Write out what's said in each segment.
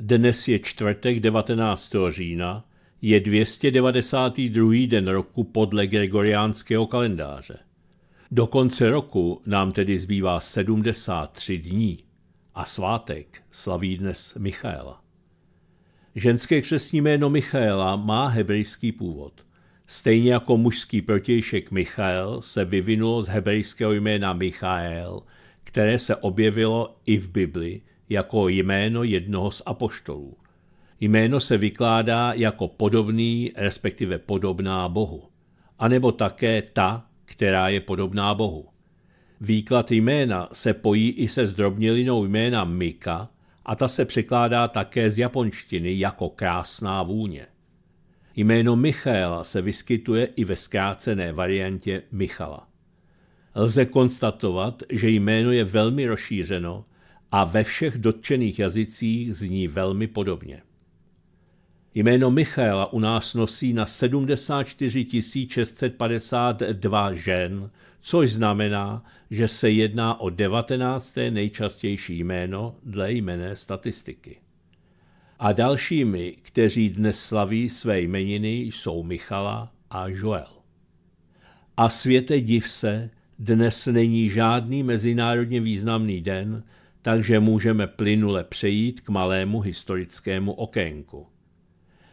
Dnes je čtvrtek 19. října, je 292. den roku podle gregoriánského kalendáře. Do konce roku nám tedy zbývá 73 dní a svátek slaví dnes Michaela. Ženské křesní jméno Michaela má hebrejský původ. Stejně jako mužský protějšek Michael se vyvinulo z hebrejského jména Michael, které se objevilo i v Bibli, jako jméno jednoho z apoštolů. Jméno se vykládá jako podobný, respektive podobná Bohu, a nebo také ta, která je podobná Bohu. Výklad jména se pojí i se zdrobnělinou jména Mika a ta se překládá také z japonštiny jako krásná vůně. Jméno Michaela se vyskytuje i ve zkrácené variantě Michala. Lze konstatovat, že jméno je velmi rozšířeno a ve všech dotčených jazycích zní velmi podobně. Jméno Michaela u nás nosí na 74 652 žen, což znamená, že se jedná o 19. nejčastější jméno dle jmené statistiky. A dalšími, kteří dnes slaví své jmeniny, jsou Michala a Joel. A světe div se, dnes není žádný mezinárodně významný den, takže můžeme plynule přejít k malému historickému okénku.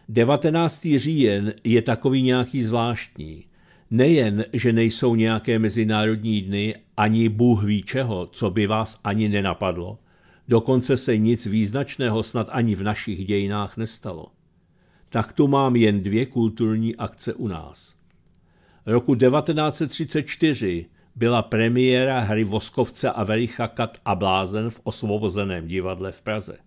19. říjen je takový nějaký zvláštní. Nejen, že nejsou nějaké mezinárodní dny ani Bůh ví čeho, co by vás ani nenapadlo, dokonce se nic význačného snad ani v našich dějinách nestalo. Tak tu mám jen dvě kulturní akce u nás. Roku 1934 byla premiéra hry Voskovce a Vericha Kat a Blázen v Osvobozeném divadle v Praze.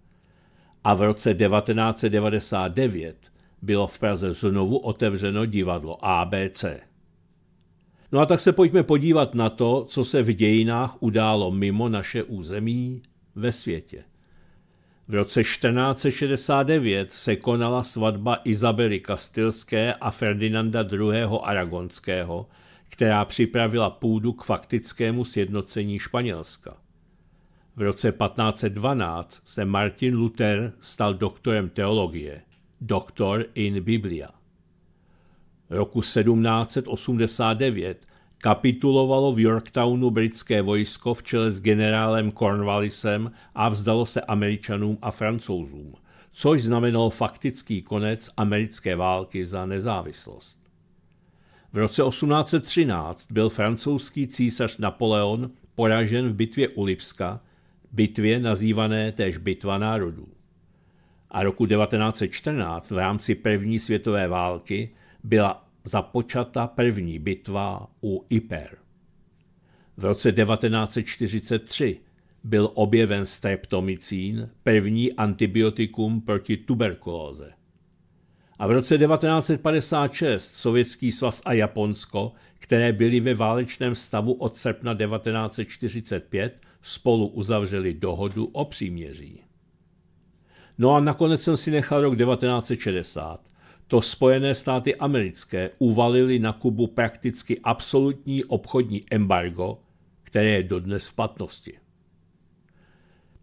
A v roce 1999 bylo v Praze znovu otevřeno divadlo ABC. No a tak se pojďme podívat na to, co se v dějinách událo mimo naše území ve světě. V roce 1469 se konala svatba Izabely Kastilské a Ferdinanda II. Aragonského – která připravila půdu k faktickému sjednocení Španělska. V roce 1512 se Martin Luther stal doktorem teologie, doktor in Biblia. Roku 1789 kapitulovalo v Yorktownu britské vojsko v čele s generálem Cornwallisem a vzdalo se Američanům a Francouzům, což znamenalo faktický konec americké války za nezávislost. V roce 1813 byl francouzský císař Napoleon poražen v bitvě u Lipska, bitvě nazývané též Bitva národů. A roku 1914 v rámci první světové války byla započata první bitva u Iper. V roce 1943 byl objeven streptomicín, první antibiotikum proti tuberkulóze. A v roce 1956 Sovětský svaz a Japonsko, které byly ve válečném stavu od srpna 1945, spolu uzavřeli dohodu o příměří. No a nakonec jsem si nechal rok 1960. To Spojené státy americké uvalili na Kubu prakticky absolutní obchodní embargo, které je dodnes v platnosti.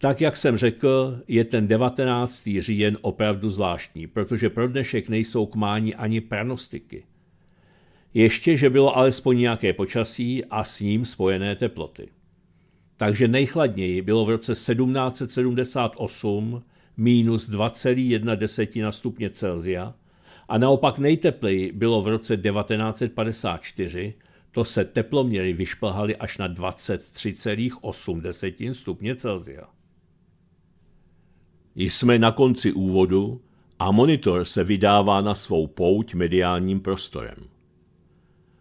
Tak jak jsem řekl, je ten 19. říjen opravdu zvláštní, protože pro dnešek nejsou k mání ani pranostiky. Ještě, že bylo alespoň nějaké počasí a s ním spojené teploty. Takže nejchladněji bylo v roce 1778 minus 2,1 stupně Celzia a naopak nejtepleji bylo v roce 1954, to se teploměry vyšplhaly až na 23,8 stupně Celzia. Jsme na konci úvodu a monitor se vydává na svou pouť mediálním prostorem.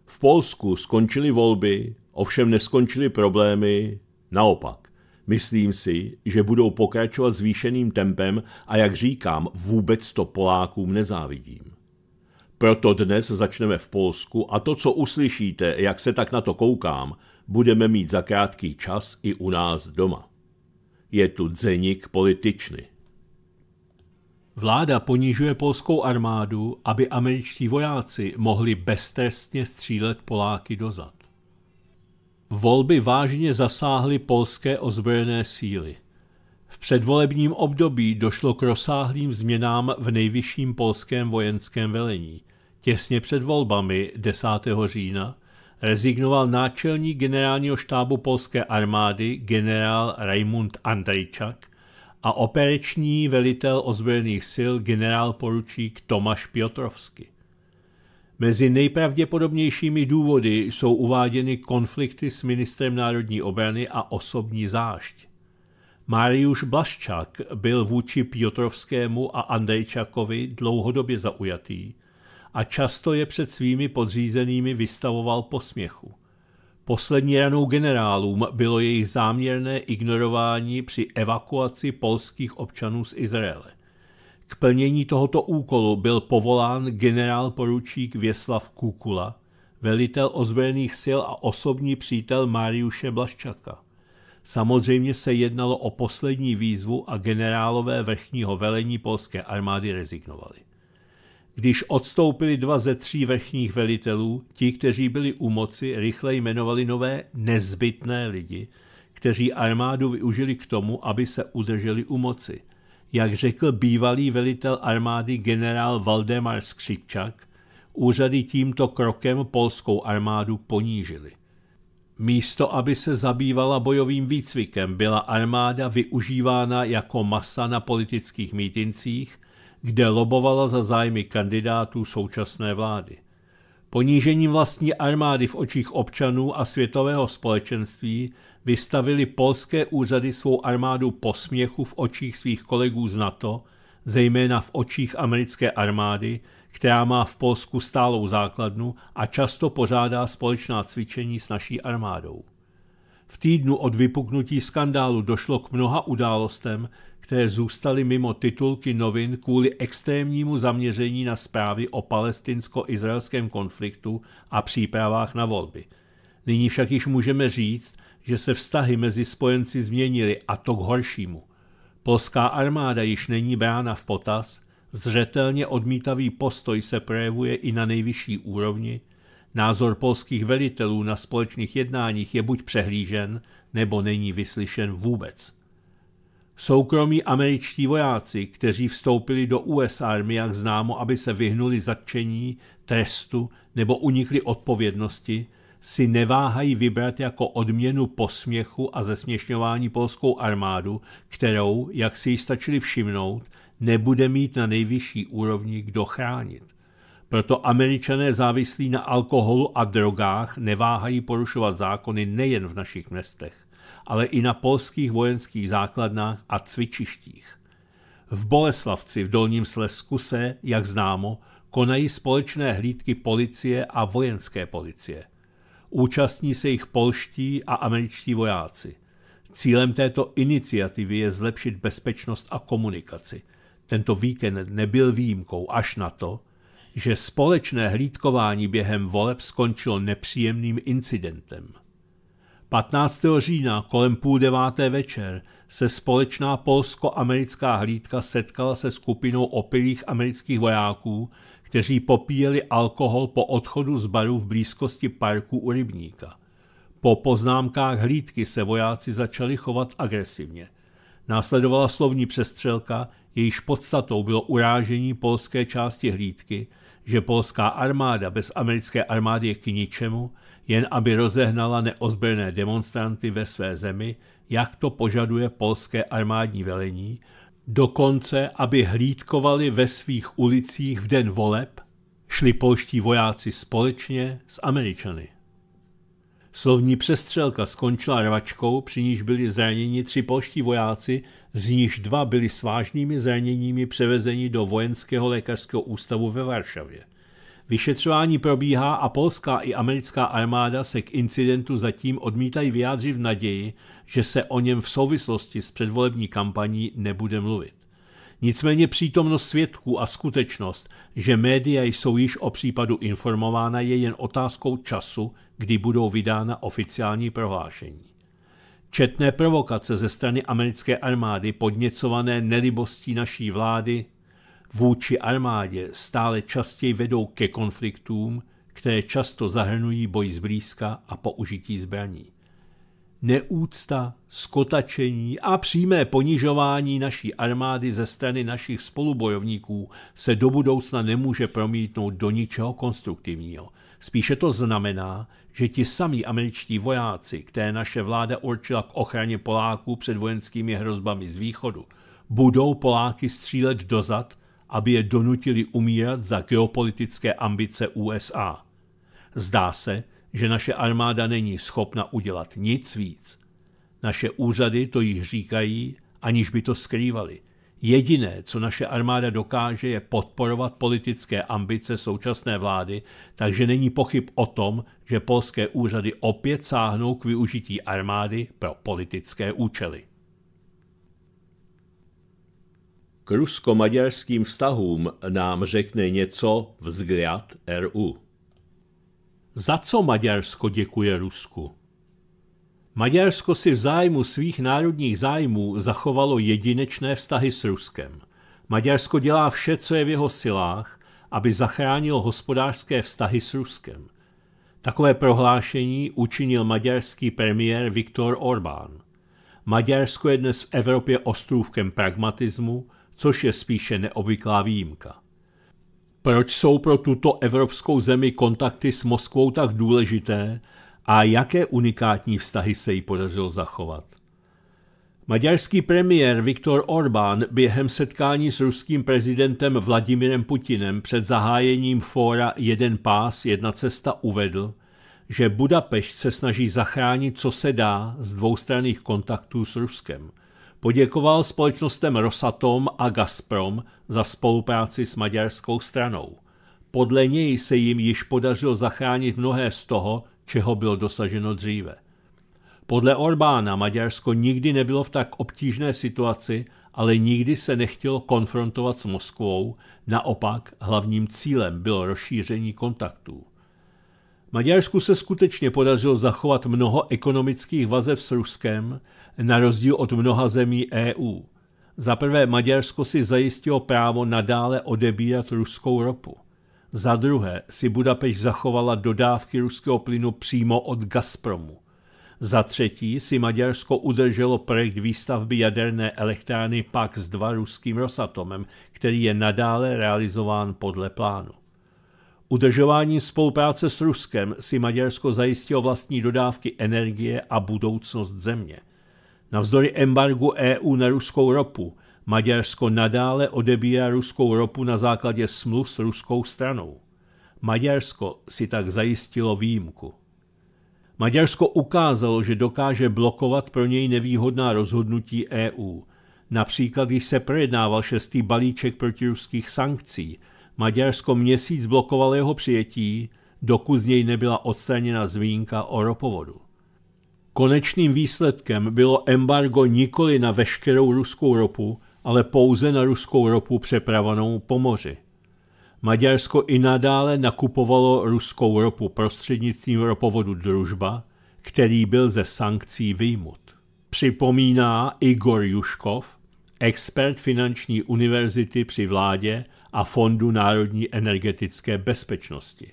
V Polsku skončily volby, ovšem neskončily problémy, naopak. Myslím si, že budou pokračovat zvýšeným tempem a jak říkám, vůbec to Polákům nezávidím. Proto dnes začneme v Polsku a to, co uslyšíte, jak se tak na to koukám, budeme mít za krátký čas i u nás doma. Je tu dzeník političny. Vláda ponižuje polskou armádu, aby američtí vojáci mohli beztrestně střílet Poláky dozad. Volby vážně zasáhly polské ozbrojené síly. V předvolebním období došlo k rozsáhlým změnám v nejvyšším polském vojenském velení. Těsně před volbami 10. října rezignoval náčelník generálního štábu polské armády generál Raymond Andrejčak – a operační velitel ozbrojených sil generál poručík Tomáš Piotrovsky. Mezi nejpravděpodobnějšími důvody jsou uváděny konflikty s ministrem národní obrany a osobní zášť. Mariusz Blaščák byl vůči Piotrovskému a Andrejčakovi dlouhodobě zaujatý a často je před svými podřízenými vystavoval posměchu. Poslední ranou generálům bylo jejich záměrné ignorování při evakuaci polských občanů z Izraele. K plnění tohoto úkolu byl povolán generál poručík Věslav Kukula, velitel ozbrojených sil a osobní přítel Mariuše Blaščaka. Samozřejmě se jednalo o poslední výzvu a generálové vrchního velení polské armády rezignovali. Když odstoupili dva ze tří vrchních velitelů, ti, kteří byli u moci, rychle jmenovali nové nezbytné lidi, kteří armádu využili k tomu, aby se udrželi u moci. Jak řekl bývalý velitel armády generál Valdemar Skřipčak, úřady tímto krokem polskou armádu ponížily. Místo, aby se zabývala bojovým výcvikem, byla armáda využívána jako masa na politických mítincích – kde lobovala za zájmy kandidátů současné vlády. Ponížením vlastní armády v očích občanů a světového společenství vystavili polské úřady svou armádu posměchu v očích svých kolegů z NATO, zejména v očích americké armády, která má v Polsku stálou základnu a často pořádá společná cvičení s naší armádou. V týdnu od vypuknutí skandálu došlo k mnoha událostem, které zůstaly mimo titulky novin kvůli extrémnímu zaměření na zprávy o palestinsko-izraelském konfliktu a přípravách na volby. Nyní však již můžeme říct, že se vztahy mezi spojenci změnily a to k horšímu. Polská armáda již není brána v potaz, zřetelně odmítavý postoj se projevuje i na nejvyšší úrovni, názor polských velitelů na společných jednáních je buď přehlížen, nebo není vyslyšen vůbec. Soukromí američtí vojáci, kteří vstoupili do US Army, jak známo, aby se vyhnuli zatčení, trestu nebo unikli odpovědnosti, si neváhají vybrat jako odměnu posměchu a zesměšňování polskou armádu, kterou, jak si ji stačili všimnout, nebude mít na nejvyšší úrovni kdo chránit. Proto američané závislí na alkoholu a drogách neváhají porušovat zákony nejen v našich městech ale i na polských vojenských základnách a cvičištích. V Boleslavci v Dolním Slezsku se, jak známo, konají společné hlídky policie a vojenské policie. Účastní se jich polští a američtí vojáci. Cílem této iniciativy je zlepšit bezpečnost a komunikaci. Tento víkend nebyl výjimkou až na to, že společné hlídkování během voleb skončilo nepříjemným incidentem. 15. října kolem půl deváté večer se společná polsko-americká hlídka setkala se skupinou opilých amerických vojáků, kteří popíjeli alkohol po odchodu z baru v blízkosti parku u rybníka. Po poznámkách hlídky se vojáci začali chovat agresivně. Následovala slovní přestřelka, jejíž podstatou bylo urážení polské části hlídky, že polská armáda bez americké armády je k ničemu jen aby rozehnala neozbrojené demonstranty ve své zemi, jak to požaduje polské armádní velení, dokonce aby hlídkovali ve svých ulicích v den voleb, šli polští vojáci společně s Američany. Slovní přestřelka skončila rvačkou, při níž byli zraněni tři polští vojáci, z níž dva byli s vážnými zraněními převezeni do vojenského lékařského ústavu ve Varšavě – Vyšetřování probíhá a polská i americká armáda se k incidentu zatím odmítají vyjádřit v naději, že se o něm v souvislosti s předvolební kampaní nebude mluvit. Nicméně přítomnost svědků a skutečnost, že média jsou již o případu informována, je jen otázkou času, kdy budou vydána oficiální prohlášení. Četné provokace ze strany americké armády podněcované nelibostí naší vlády, vůči armádě stále častěji vedou ke konfliktům, které často zahrnují boj zblízka a použití zbraní. Neúcta, skotačení a přímé ponižování naší armády ze strany našich spolubojovníků se do budoucna nemůže promítnout do ničeho konstruktivního. Spíše to znamená, že ti samí američtí vojáci, které naše vláda určila k ochraně Poláků před vojenskými hrozbami z východu, budou Poláky střílet dozad aby je donutili umírat za geopolitické ambice USA. Zdá se, že naše armáda není schopna udělat nic víc. Naše úřady to jich říkají, aniž by to skrývali. Jediné, co naše armáda dokáže, je podporovat politické ambice současné vlády, takže není pochyb o tom, že polské úřady opět sáhnou k využití armády pro politické účely. K rusko-maďarským vztahům nám řekne něco vzгляд RU. Za co Maďarsko děkuje Rusku? Maďarsko si v zájmu svých národních zájmů zachovalo jedinečné vztahy s Ruskem. Maďarsko dělá vše, co je v jeho silách, aby zachránilo hospodářské vztahy s Ruskem. Takové prohlášení učinil maďarský premiér Viktor Orbán. Maďarsko je dnes v Evropě ostrůvkem pragmatismu, což je spíše neobvyklá výjimka. Proč jsou pro tuto evropskou zemi kontakty s Moskvou tak důležité a jaké unikátní vztahy se jí podařilo zachovat? Maďarský premiér Viktor Orbán během setkání s ruským prezidentem Vladimirem Putinem před zahájením fóra Jeden pás, jedna cesta uvedl, že Budapešť se snaží zachránit, co se dá z dvoustranných kontaktů s Ruskem. Poděkoval společnostem Rosatom a Gazprom za spolupráci s maďarskou stranou. Podle něj se jim již podařilo zachránit mnohé z toho, čeho bylo dosaženo dříve. Podle Orbána Maďarsko nikdy nebylo v tak obtížné situaci, ale nikdy se nechtělo konfrontovat s Moskvou, naopak hlavním cílem bylo rozšíření kontaktů. Maďarsku se skutečně podařilo zachovat mnoho ekonomických vazeb s Ruskem, na rozdíl od mnoha zemí EU. Za prvé Maďarsko si zajistilo právo nadále odebírat ruskou ropu. Za druhé si Budapešť zachovala dodávky ruského plynu přímo od Gazpromu. Za třetí si Maďarsko udrželo projekt výstavby jaderné elektrárny PAX 2 ruským Rosatomem, který je nadále realizován podle plánu. Udržování spolupráce s Ruskem si Maďarsko zajistilo vlastní dodávky energie a budoucnost země – Navzdory embargu EU na ruskou ropu, Maďarsko nadále odebírá ruskou ropu na základě smluv s ruskou stranou. Maďarsko si tak zajistilo výjimku. Maďarsko ukázalo, že dokáže blokovat pro něj nevýhodná rozhodnutí EU. Například, když se projednával šestý balíček protiruských sankcí, Maďarsko měsíc blokovalo jeho přijetí, dokud z něj nebyla odstraněna zmínka o ropovodu. Konečným výsledkem bylo embargo nikoli na veškerou ruskou ropu, ale pouze na ruskou ropu přepravanou po moři. Maďarsko i nadále nakupovalo ruskou ropu prostřednictvím ropovodu Družba, který byl ze sankcí výjimut. Připomíná Igor Juškov, expert finanční univerzity při vládě a Fondu národní energetické bezpečnosti.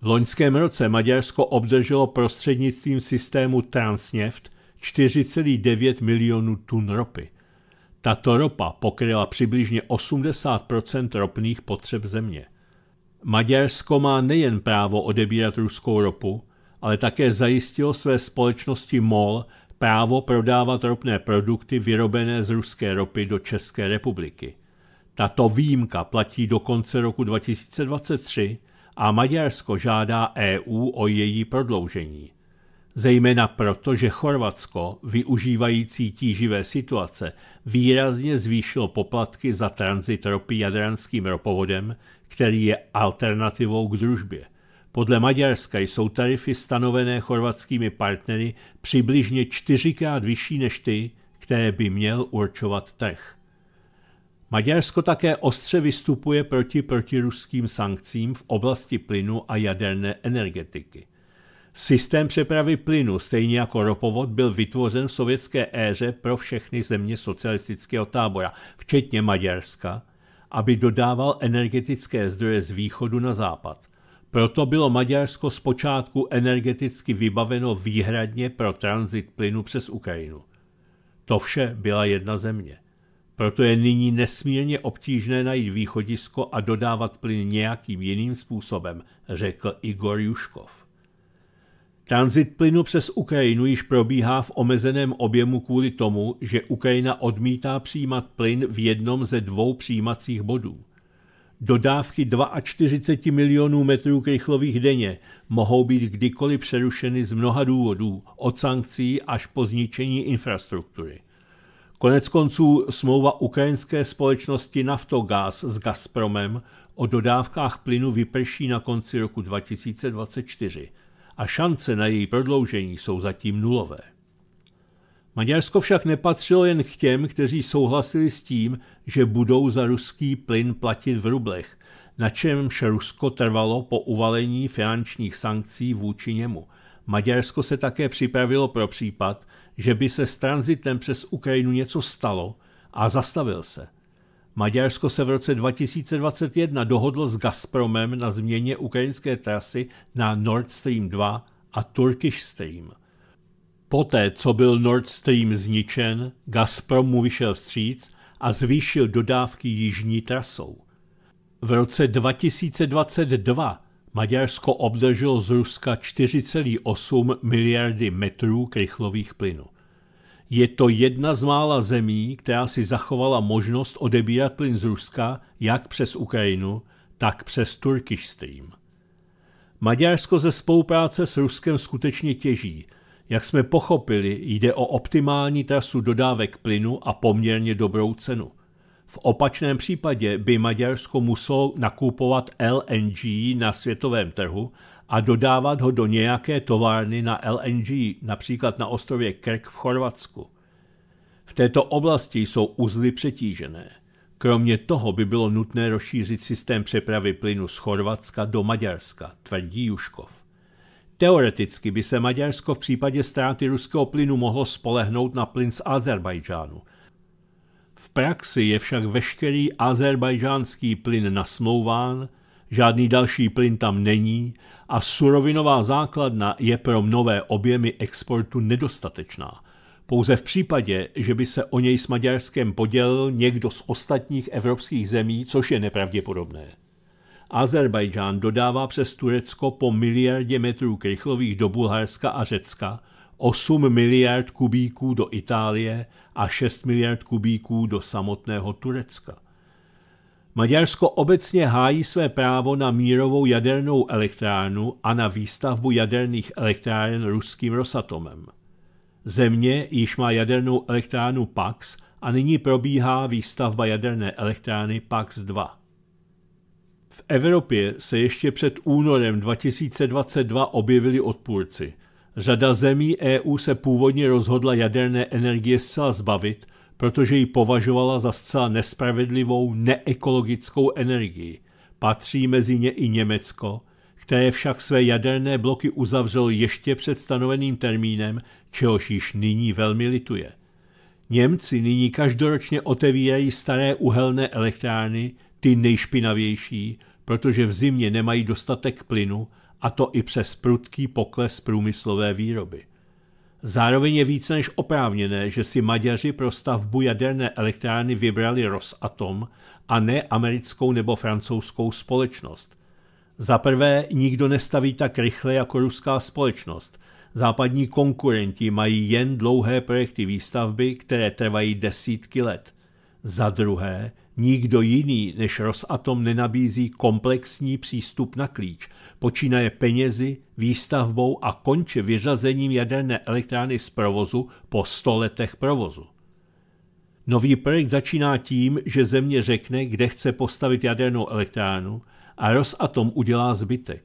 V loňském roce Maďarsko obdrželo prostřednictvím systému Transneft 4,9 milionů tun ropy. Tato ropa pokryla přibližně 80 ropných potřeb země. Maďarsko má nejen právo odebírat ruskou ropu, ale také zajistilo své společnosti MOL právo prodávat ropné produkty vyrobené z ruské ropy do České republiky. Tato výjimka platí do konce roku 2023 a Maďarsko žádá EU o její prodloužení. Zejména proto, že Chorvatsko, využívající tíživé situace, výrazně zvýšilo poplatky za tranzit ropy jadranským ropovodem, který je alternativou k družbě. Podle Maďarska jsou tarify stanovené chorvatskými partnery přibližně čtyřikrát vyšší než ty, které by měl určovat trh. Maďarsko také ostře vystupuje proti protiruským sankcím v oblasti plynu a jaderné energetiky. Systém přepravy plynu, stejně jako ropovod, byl vytvořen v sovětské éře pro všechny země socialistického tábora, včetně Maďarska, aby dodával energetické zdroje z východu na západ. Proto bylo Maďarsko zpočátku energeticky vybaveno výhradně pro tranzit plynu přes Ukrajinu. To vše byla jedna země. Proto je nyní nesmírně obtížné najít východisko a dodávat plyn nějakým jiným způsobem, řekl Igor Juškov. Transit plynu přes Ukrajinu již probíhá v omezeném objemu kvůli tomu, že Ukrajina odmítá přijímat plyn v jednom ze dvou přijímacích bodů. Dodávky 42 milionů metrů krychlových denně mohou být kdykoliv přerušeny z mnoha důvodů, od sankcí až po zničení infrastruktury. Konec konců smlouva ukrajinské společnosti Naftogaz s Gazpromem o dodávkách plynu vyprší na konci roku 2024 a šance na její prodloužení jsou zatím nulové. Maďarsko však nepatřilo jen k těm, kteří souhlasili s tím, že budou za ruský plyn platit v rublech, na čemž Rusko trvalo po uvalení finančních sankcí vůči němu. Maďarsko se také připravilo pro případ, že by se s tranzitem přes Ukrajinu něco stalo a zastavil se. Maďarsko se v roce 2021 dohodlo s Gazpromem na změně ukrajinské trasy na Nord Stream 2 a Turkish Stream. Poté, co byl Nord Stream zničen, Gazprom mu vyšel stříc a zvýšil dodávky jižní trasou. V roce 2022 Maďarsko obdrželo z Ruska 4,8 miliardy metrů krychlových plynů. Je to jedna z mála zemí, která si zachovala možnost odebírat plyn z Ruska jak přes Ukrajinu, tak přes Turkish Stream. Maďarsko ze spolupráce s Ruskem skutečně těží. Jak jsme pochopili, jde o optimální trasu dodávek plynu a poměrně dobrou cenu. V opačném případě by Maďarsko muselo nakupovat LNG na světovém trhu a dodávat ho do nějaké továrny na LNG, například na ostrově Krk v Chorvatsku. V této oblasti jsou uzly přetížené. Kromě toho by bylo nutné rozšířit systém přepravy plynu z Chorvatska do Maďarska, tvrdí Juškov. Teoreticky by se Maďarsko v případě ztráty ruského plynu mohlo spolehnout na plyn z Azerbajdžánu – praxi je však veškerý azerbajžánský plyn nasmlouván, žádný další plyn tam není a surovinová základna je pro nové objemy exportu nedostatečná. Pouze v případě, že by se o něj s Maďarskem podělil někdo z ostatních evropských zemí, což je nepravděpodobné. Azerbajdžán dodává přes Turecko po miliardě metrů krychlových do Bulharska a Řecka – 8 miliard kubíků do Itálie a 6 miliard kubíků do samotného Turecka. Maďarsko obecně hájí své právo na mírovou jadernou elektrárnu a na výstavbu jaderných elektráren ruským Rosatomem. Země již má jadernou elektrárnu PAX a nyní probíhá výstavba jaderné elektrárny PAX 2. V Evropě se ještě před únorem 2022 objevili odpůrci – Řada zemí EU se původně rozhodla jaderné energie zcela zbavit, protože ji považovala za zcela nespravedlivou, neekologickou energii. Patří mezi ně i Německo, které však své jaderné bloky uzavřelo ještě před stanoveným termínem, čehož již nyní velmi lituje. Němci nyní každoročně otevírají staré uhelné elektrárny, ty nejšpinavější, protože v zimě nemají dostatek plynu a to i přes prudký pokles průmyslové výroby. Zároveň je více než oprávněné, že si Maďaři pro stavbu jaderné elektrárny vybrali Rosatom a ne americkou nebo francouzskou společnost. Za prvé, nikdo nestaví tak rychle jako ruská společnost. Západní konkurenti mají jen dlouhé projekty výstavby, které trvají desítky let. Za druhé, Nikdo jiný než Rosatom nenabízí komplexní přístup na klíč, počínaje penězi, výstavbou a konče vyřazením jaderné elektrárny z provozu po stoletech letech provozu. Nový projekt začíná tím, že země řekne, kde chce postavit jadernou elektrárnu a Rosatom udělá zbytek.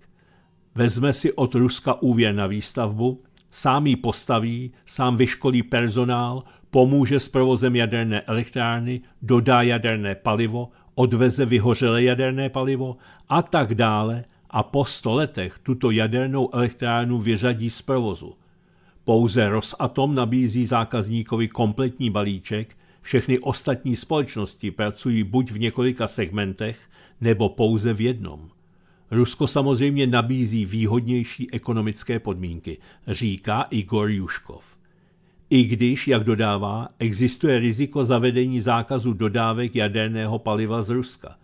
Vezme si od Ruska úvěr na výstavbu, sám ji postaví, sám vyškolí personál, pomůže s provozem jaderné elektrárny, dodá jaderné palivo, odveze vyhořelé jaderné palivo a tak dále a po sto letech tuto jadernou elektrárnu vyřadí z provozu. Pouze Rosatom nabízí zákazníkovi kompletní balíček, všechny ostatní společnosti pracují buď v několika segmentech nebo pouze v jednom. Rusko samozřejmě nabízí výhodnější ekonomické podmínky, říká Igor Juškov. I když, jak dodává, existuje riziko zavedení zákazu dodávek jaderného paliva z Ruska.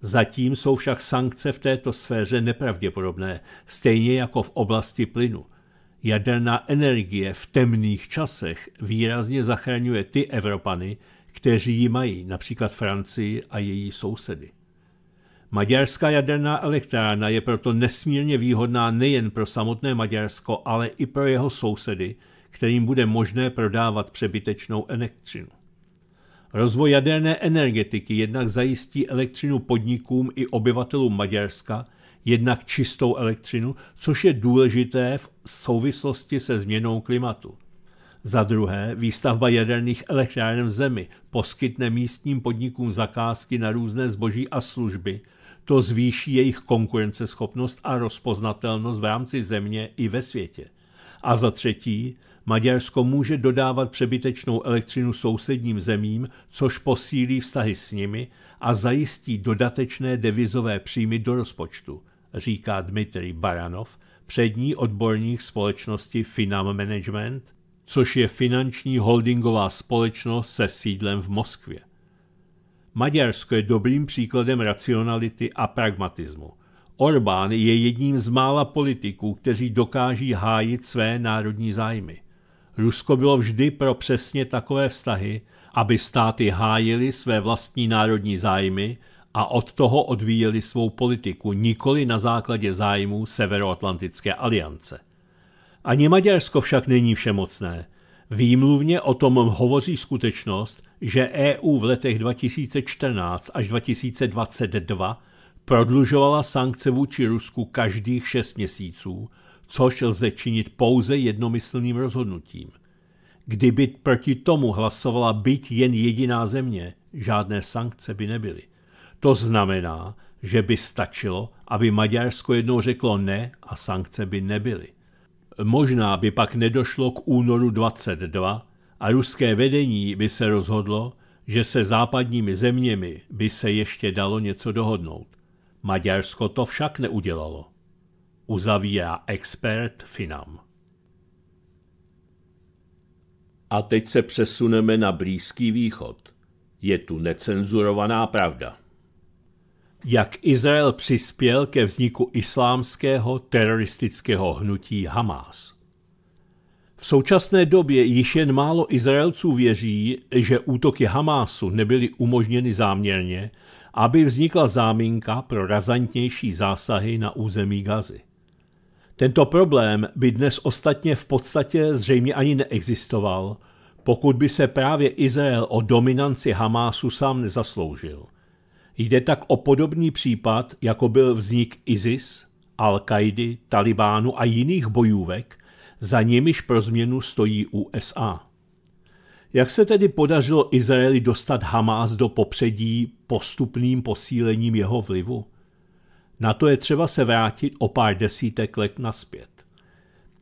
Zatím jsou však sankce v této sféře nepravděpodobné, stejně jako v oblasti plynu. Jaderná energie v temných časech výrazně zachraňuje ty Evropany, kteří ji mají, například Francii a její sousedy. Maďarská jaderná elektrárna je proto nesmírně výhodná nejen pro samotné Maďarsko, ale i pro jeho sousedy – kterým bude možné prodávat přebytečnou elektřinu. Rozvoj jaderné energetiky jednak zajistí elektřinu podnikům i obyvatelům Maďarska, jednak čistou elektřinu, což je důležité v souvislosti se změnou klimatu. Za druhé, výstavba jaderných elektráren v zemi poskytne místním podnikům zakázky na různé zboží a služby. To zvýší jejich konkurenceschopnost a rozpoznatelnost v rámci země i ve světě. A za třetí, Maďarsko může dodávat přebytečnou elektřinu sousedním zemím, což posílí vztahy s nimi a zajistí dodatečné devizové příjmy do rozpočtu, říká Dmitrij Baranov, přední odborník společnosti Finam Management, což je finanční holdingová společnost se sídlem v Moskvě. Maďarsko je dobrým příkladem racionality a pragmatismu. Orbán je jedním z mála politiků, kteří dokáží hájit své národní zájmy. Rusko bylo vždy pro přesně takové vztahy, aby státy hájily své vlastní národní zájmy a od toho odvíjeli svou politiku, nikoli na základě zájmů Severoatlantické aliance. Ani Maďarsko však není všemocné. Výmluvně o tom hovoří skutečnost, že EU v letech 2014 až 2022 prodlužovala sankce vůči Rusku každých šest měsíců – což lze činit pouze jednomyslným rozhodnutím. Kdyby proti tomu hlasovala byť jen jediná země, žádné sankce by nebyly. To znamená, že by stačilo, aby Maďarsko jednou řeklo ne a sankce by nebyly. Možná by pak nedošlo k únoru 22 a ruské vedení by se rozhodlo, že se západními zeměmi by se ještě dalo něco dohodnout. Maďarsko to však neudělalo uzavírá expert Finam. A teď se přesuneme na Blízký východ. Je tu necenzurovaná pravda. Jak Izrael přispěl ke vzniku islámského teroristického hnutí Hamas? V současné době již jen málo Izraelců věří, že útoky Hamásu nebyly umožněny záměrně, aby vznikla záminka pro razantnější zásahy na území Gazy. Tento problém by dnes ostatně v podstatě zřejmě ani neexistoval, pokud by se právě Izrael o dominanci Hamásu sám nezasloužil. Jde tak o podobný případ, jako byl vznik ISIS, Al-Kaidy, Talibánu a jiných bojůvek, za nimiž pro změnu stojí USA. Jak se tedy podařilo Izraeli dostat Hamás do popředí postupným posílením jeho vlivu? Na to je třeba se vrátit o pár desítek let naspět.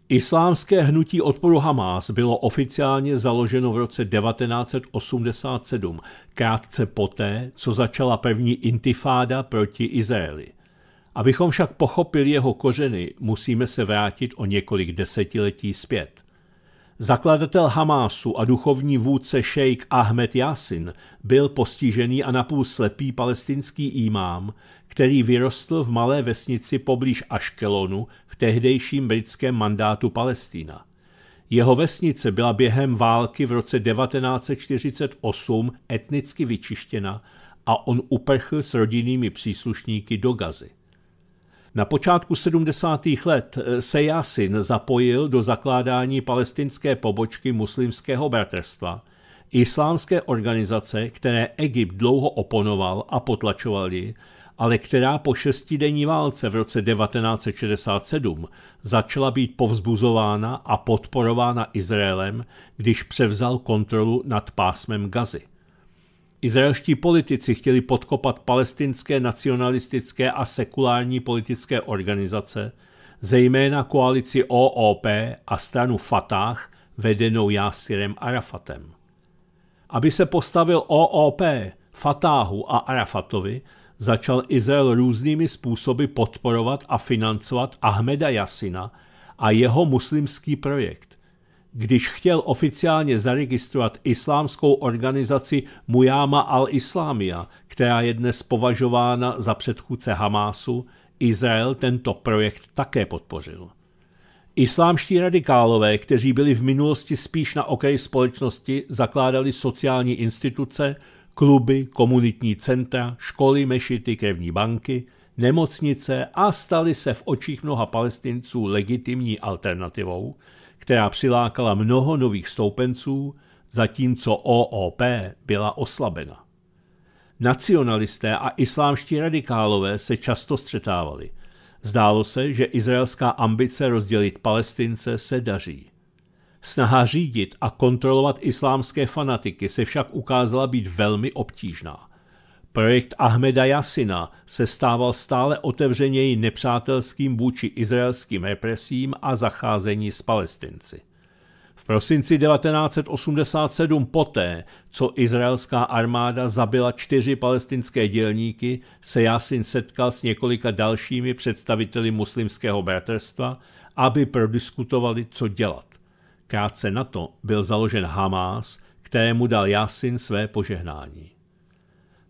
Islámské hnutí odporu Hamás bylo oficiálně založeno v roce 1987, krátce poté, co začala první intifáda proti Izraeli. Abychom však pochopili jeho kořeny, musíme se vrátit o několik desetiletí zpět. Zakladatel Hamásu a duchovní vůdce šejk Ahmed Yasin byl postižený a napůl slepý palestinský imám, který vyrostl v malé vesnici poblíž Aškelonu v tehdejším britském mandátu Palestína. Jeho vesnice byla během války v roce 1948 etnicky vyčištěna a on uprchl s rodinnými příslušníky do Gazy. Na počátku 70. let eh, se Jasin zapojil do zakládání palestinské pobočky muslimského bratrstva, islámské organizace, které Egypt dlouho oponoval a potlačoval ji, ale která po šestidenní válce v roce 1967 začala být povzbuzována a podporována Izraelem, když převzal kontrolu nad pásmem Gazy. Izraelští politici chtěli podkopat palestinské nacionalistické a sekulární politické organizace, zejména koalici OOP a stranu Fatah vedenou Jásirem Arafatem. Aby se postavil OOP, Fatahu a Arafatovi, začal Izrael různými způsoby podporovat a financovat Ahmeda Jasina a jeho muslimský projekt. Když chtěl oficiálně zaregistrovat islámskou organizaci Mujama al-Islamia, která je dnes považována za předchůdce Hamásu, Izrael tento projekt také podpořil. Islámští radikálové, kteří byli v minulosti spíš na okraji společnosti, zakládali sociální instituce, kluby, komunitní centra, školy, mešity, krevní banky, nemocnice a staly se v očích mnoha palestinců legitimní alternativou, která přilákala mnoho nových stoupenců, zatímco OOP byla oslabena. Nacionalisté a islámští radikálové se často střetávali. Zdálo se, že izraelská ambice rozdělit Palestince se daří. Snaha řídit a kontrolovat islámské fanatiky se však ukázala být velmi obtížná. Projekt Ahmeda Jasina se stával stále otevřeněji nepřátelským vůči izraelským represím a zacházení s palestinci. V prosinci 1987 poté, co izraelská armáda zabila čtyři palestinské dělníky, se Jasin setkal s několika dalšími představiteli muslimského bratrstva, aby prodiskutovali, co dělat. Krátce na to byl založen Hamás, kterému dal Jasin své požehnání.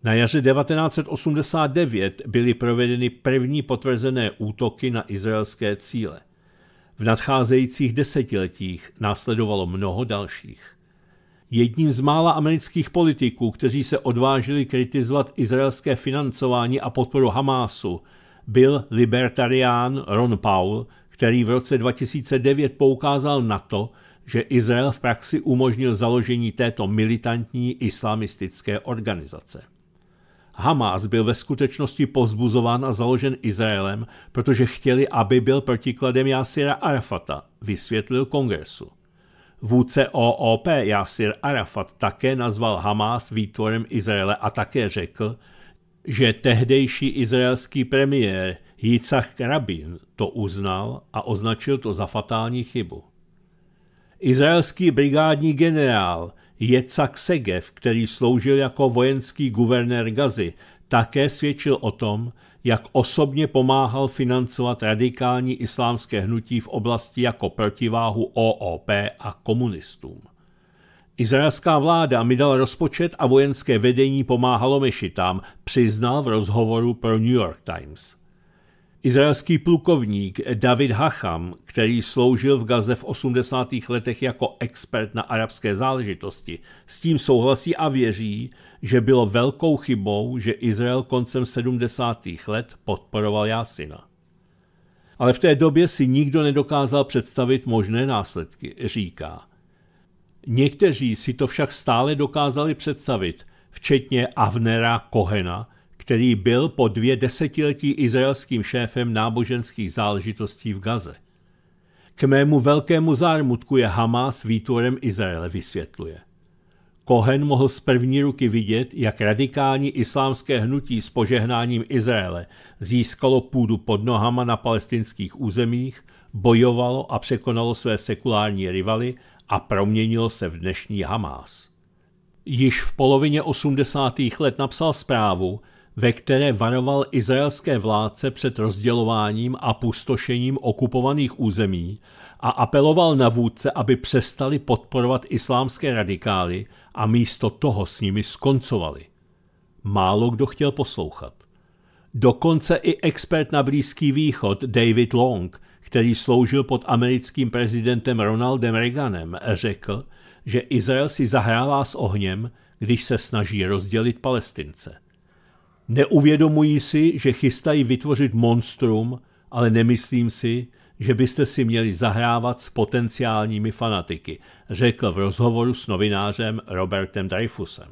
Na jaře 1989 byly provedeny první potvrzené útoky na izraelské cíle. V nadcházejících desetiletích následovalo mnoho dalších. Jedním z mála amerických politiků, kteří se odvážili kritizovat izraelské financování a podporu Hamásu, byl libertarián Ron Paul, který v roce 2009 poukázal na to, že Izrael v praxi umožnil založení této militantní islamistické organizace. Hamas byl ve skutečnosti pozbuzován a založen Izraelem, protože chtěli, aby byl protikladem Jásira Arafata, vysvětlil kongresu. Vůdce OOP Jásir Arafat také nazval Hamas výtvorem Izraele a také řekl, že tehdejší izraelský premiér Yitzhak Rabin to uznal a označil to za fatální chybu. Izraelský brigádní generál Jecak Segev, který sloužil jako vojenský guvernér Gazy, také svědčil o tom, jak osobně pomáhal financovat radikální islámské hnutí v oblasti jako protiváhu OOP a komunistům. Izraelská vláda mi dal rozpočet a vojenské vedení pomáhalo mešitám, přiznal v rozhovoru pro New York Times. Izraelský plukovník David Hacham, který sloužil v Gaze v 80. letech jako expert na arabské záležitosti, s tím souhlasí a věří, že bylo velkou chybou, že Izrael koncem 70. let podporoval Jásina. Ale v té době si nikdo nedokázal představit možné následky, říká. Někteří si to však stále dokázali představit, včetně Avnera Kohena, který byl po dvě desetiletí izraelským šéfem náboženských záležitostí v Gaze. K mému velkému zármutku je Hamas výtvorem Izraele, vysvětluje. Kohen mohl z první ruky vidět, jak radikální islámské hnutí s požehnáním Izraele získalo půdu pod nohama na palestinských územích, bojovalo a překonalo své sekulární rivaly a proměnilo se v dnešní Hamás. Již v polovině 80. let napsal zprávu, ve které varoval izraelské vládce před rozdělováním a pustošením okupovaných území a apeloval na vůdce, aby přestali podporovat islámské radikály a místo toho s nimi skoncovali. Málo kdo chtěl poslouchat. Dokonce i expert na Blízký východ David Long, který sloužil pod americkým prezidentem Ronaldem Reaganem, řekl, že Izrael si zahrává s ohněm, když se snaží rozdělit Palestince. Neuvědomují si, že chystají vytvořit monstrum, ale nemyslím si, že byste si měli zahrávat s potenciálními fanatiky, řekl v rozhovoru s novinářem Robertem Dreyfusem.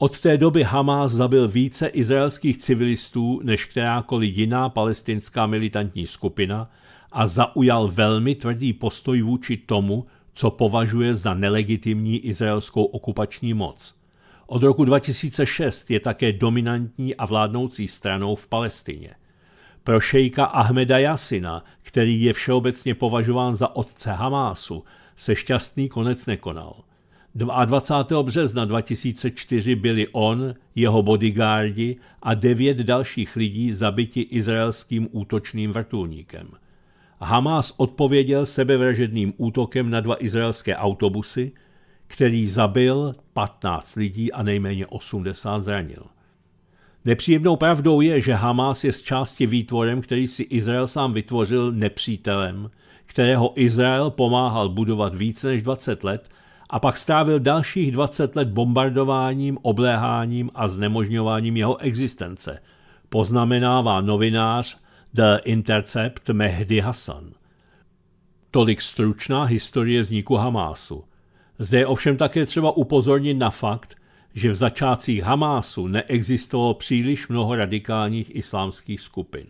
Od té doby Hamas zabil více izraelských civilistů než kterákoliv jiná palestinská militantní skupina a zaujal velmi tvrdý postoj vůči tomu, co považuje za nelegitimní izraelskou okupační moc – od roku 2006 je také dominantní a vládnoucí stranou v Palestině. Pro šejka Ahmeda Jasina, který je všeobecně považován za otce Hamásu, se šťastný konec nekonal. 22. března 2004 byli on, jeho bodyguardi a devět dalších lidí zabiti izraelským útočným vrtulníkem. Hamás odpověděl sebevražedným útokem na dva izraelské autobusy – který zabil 15 lidí a nejméně 80 zranil. Nepříjemnou pravdou je, že Hamas je z části výtvorem, který si Izrael sám vytvořil nepřítelem, kterého Izrael pomáhal budovat více než 20 let a pak strávil dalších 20 let bombardováním, obléháním a znemožňováním jeho existence, poznamenává novinář The Intercept Mehdi Hassan. Tolik stručná historie vzniku Hamásu. Zde je ovšem také třeba upozornit na fakt, že v začátcích Hamásu neexistovalo příliš mnoho radikálních islámských skupin.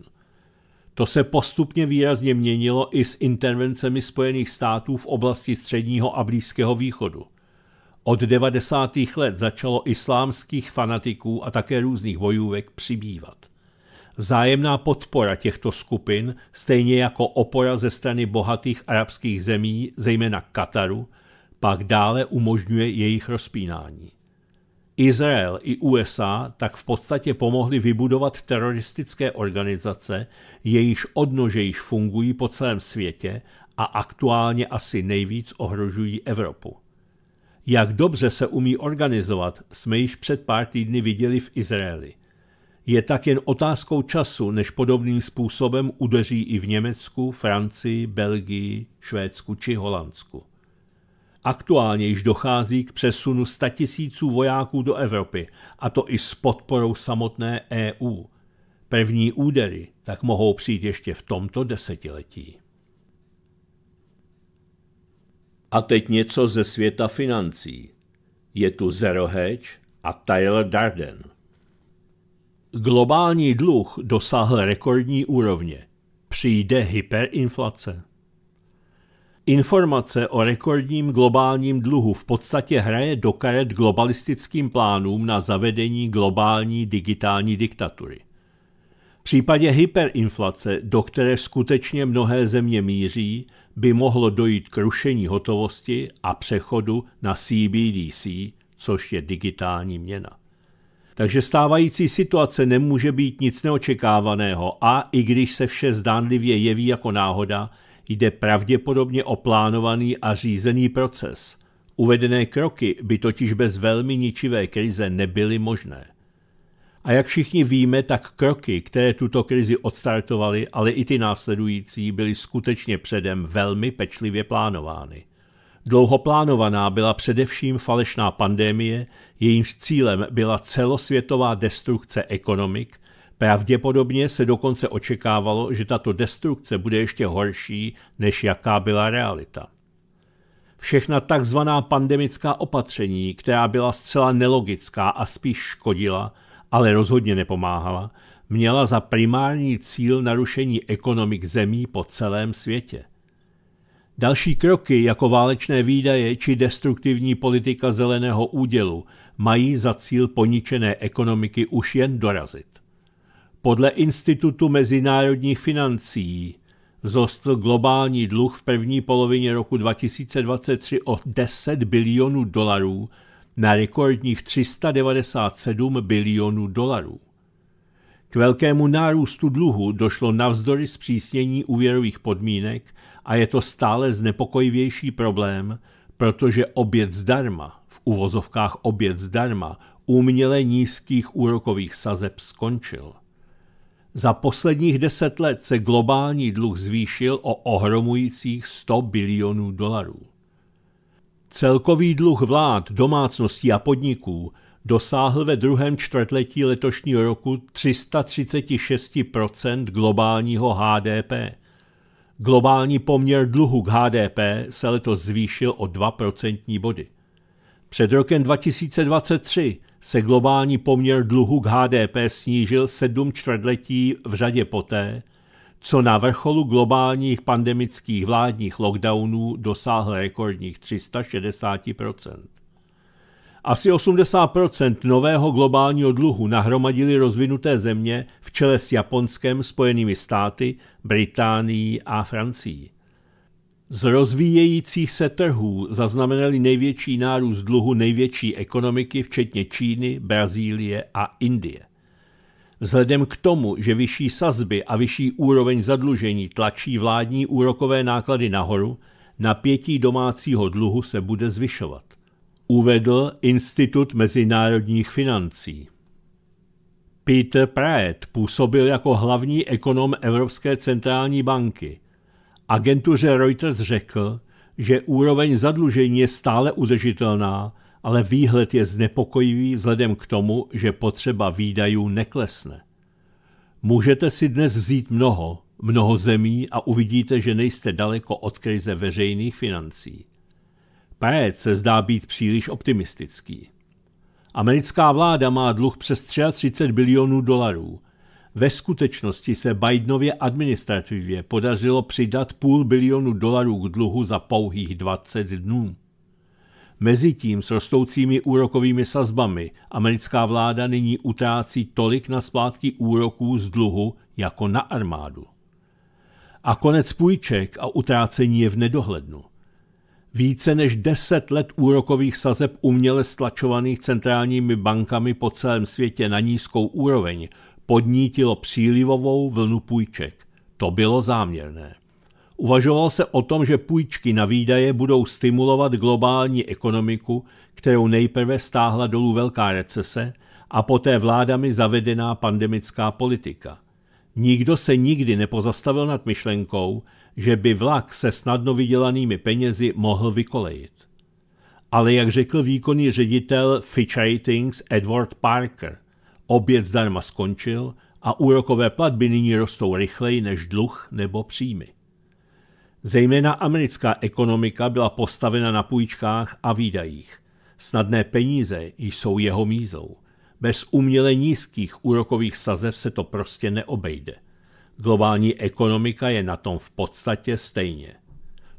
To se postupně výrazně měnilo i s intervencemi Spojených států v oblasti středního a blízkého východu. Od 90. let začalo islámských fanatiků a také různých bojůvek přibývat. Zájemná podpora těchto skupin, stejně jako opora ze strany bohatých arabských zemí, zejména Kataru, pak dále umožňuje jejich rozpínání. Izrael i USA tak v podstatě pomohli vybudovat teroristické organizace, jejichž odnože již fungují po celém světě a aktuálně asi nejvíc ohrožují Evropu. Jak dobře se umí organizovat, jsme již před pár týdny viděli v Izraeli. Je tak jen otázkou času, než podobným způsobem udeří i v Německu, Francii, Belgii, Švédsku či Holandsku. Aktuálně již dochází k přesunu statisíců vojáků do Evropy, a to i s podporou samotné EU. První údery tak mohou přijít ještě v tomto desetiletí. A teď něco ze světa financí. Je tu Zero Hedge a Tyler Darden. Globální dluh dosáhl rekordní úrovně. Přijde hyperinflace. Informace o rekordním globálním dluhu v podstatě hraje do karet globalistickým plánům na zavedení globální digitální diktatury. V případě hyperinflace, do které skutečně mnohé země míří, by mohlo dojít k rušení hotovosti a přechodu na CBDC, což je digitální měna. Takže stávající situace nemůže být nic neočekávaného a i když se vše zdánlivě jeví jako náhoda, Jde pravděpodobně o plánovaný a řízený proces. Uvedené kroky by totiž bez velmi ničivé krize nebyly možné. A jak všichni víme, tak kroky, které tuto krizi odstartovaly, ale i ty následující, byly skutečně předem velmi pečlivě plánovány. Dlouho plánovaná byla především falešná pandémie, jejímž cílem byla celosvětová destrukce ekonomik, Pravděpodobně se dokonce očekávalo, že tato destrukce bude ještě horší, než jaká byla realita. Všechna takzvaná pandemická opatření, která byla zcela nelogická a spíš škodila, ale rozhodně nepomáhala, měla za primární cíl narušení ekonomik zemí po celém světě. Další kroky, jako válečné výdaje či destruktivní politika zeleného údělu, mají za cíl poničené ekonomiky už jen dorazit. Podle Institutu mezinárodních financí vzrostl globální dluh v první polovině roku 2023 o 10 bilionů dolarů na rekordních 397 bilionů dolarů. K velkému nárůstu dluhu došlo navzdory zpřísnění úvěrových podmínek a je to stále znepokojivější problém, protože oběd zdarma, v uvozovkách oběd zdarma, uměle nízkých úrokových sazeb skončil. Za posledních deset let se globální dluh zvýšil o ohromujících 100 bilionů dolarů. Celkový dluh vlád, domácností a podniků dosáhl ve druhém čtvrtletí letošního roku 336 globálního HDP. Globální poměr dluhu k HDP se letos zvýšil o 2 procentní body. Před rokem 2023 se globální poměr dluhu k HDP snížil sedm čtvrtletí v řadě poté, co na vrcholu globálních pandemických vládních lockdownů dosáhl rekordních 360 Asi 80 nového globálního dluhu nahromadili rozvinuté země v čele s Japonskem, Spojenými státy, Británií a Francií. Z rozvíjejících se trhů zaznamenali největší nárůst dluhu největší ekonomiky, včetně Číny, Brazílie a Indie. Vzhledem k tomu, že vyšší sazby a vyšší úroveň zadlužení tlačí vládní úrokové náklady nahoru, napětí domácího dluhu se bude zvyšovat, uvedl Institut mezinárodních financí. Peter Praet působil jako hlavní ekonom Evropské centrální banky – Agentuře Reuters řekl, že úroveň zadlužení je stále udržitelná, ale výhled je znepokojivý vzhledem k tomu, že potřeba výdajů neklesne. Můžete si dnes vzít mnoho, mnoho zemí a uvidíte, že nejste daleko od krize veřejných financí. Pét se zdá být příliš optimistický. Americká vláda má dluh přes 33 bilionů dolarů ve skutečnosti se Bidenově administrativě podařilo přidat půl bilionu dolarů k dluhu za pouhých 20 dnů. Mezitím s rostoucími úrokovými sazbami americká vláda nyní utrácí tolik na splátky úroků z dluhu jako na armádu. A konec půjček a utrácení je v nedohlednu. Více než 10 let úrokových sazeb uměle stlačovaných centrálními bankami po celém světě na nízkou úroveň podnítilo přílivovou vlnu půjček. To bylo záměrné. Uvažoval se o tom, že půjčky na výdaje budou stimulovat globální ekonomiku, kterou nejprve stáhla dolů velká recese a poté vládami zavedená pandemická politika. Nikdo se nikdy nepozastavil nad myšlenkou, že by vlak se snadno vydělanými penězi mohl vykolejit. Ale jak řekl výkonný ředitel Fitch Ratings Edward Parker – Oběd zdarma skončil a úrokové platby nyní rostou rychleji než dluh nebo příjmy. Zejména americká ekonomika byla postavena na půjčkách a výdajích. Snadné peníze jsou jeho mízou. Bez uměle nízkých úrokových sazeb se to prostě neobejde. Globální ekonomika je na tom v podstatě stejně.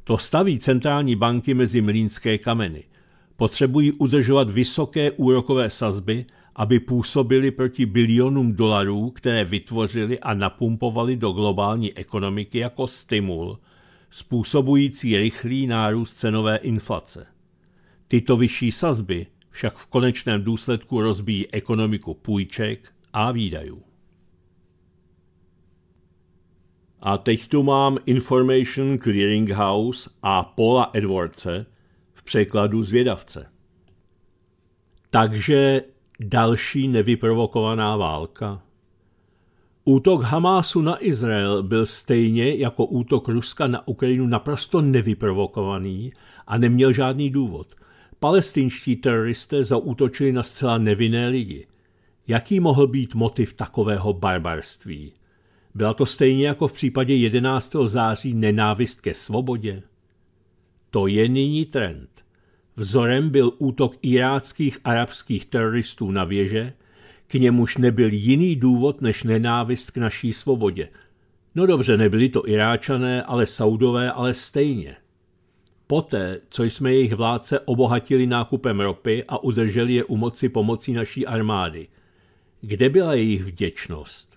To staví centrální banky mezi mlínské kameny. Potřebují udržovat vysoké úrokové sazby aby působili proti bilionům dolarů, které vytvořili a napumpovali do globální ekonomiky jako stimul, způsobující rychlý nárůst cenové inflace. Tyto vyšší sazby však v konečném důsledku rozbíjí ekonomiku půjček a výdajů. A teď tu mám Information Clearing House a Paula Edwardse v překladu zvědavce. Takže další nevyprovokovaná válka. Útok Hamásu na Izrael byl stejně jako útok Ruska na Ukrajinu naprosto nevyprovokovaný a neměl žádný důvod. Palestinští teroristé zaútočili na zcela nevinné lidi. Jaký mohl být motiv takového barbarství? Byla to stejně jako v případě 11. září nenávist ke svobodě? To je nyní trend. Vzorem byl útok iráckých arabských teroristů na věže, k němuž nebyl jiný důvod než nenávist k naší svobodě. No dobře, nebyli to Iráčané, ale Saudové, ale stejně. Poté, co jsme jejich vládce obohatili nákupem ropy a udrželi je u moci pomocí naší armády. Kde byla jejich vděčnost?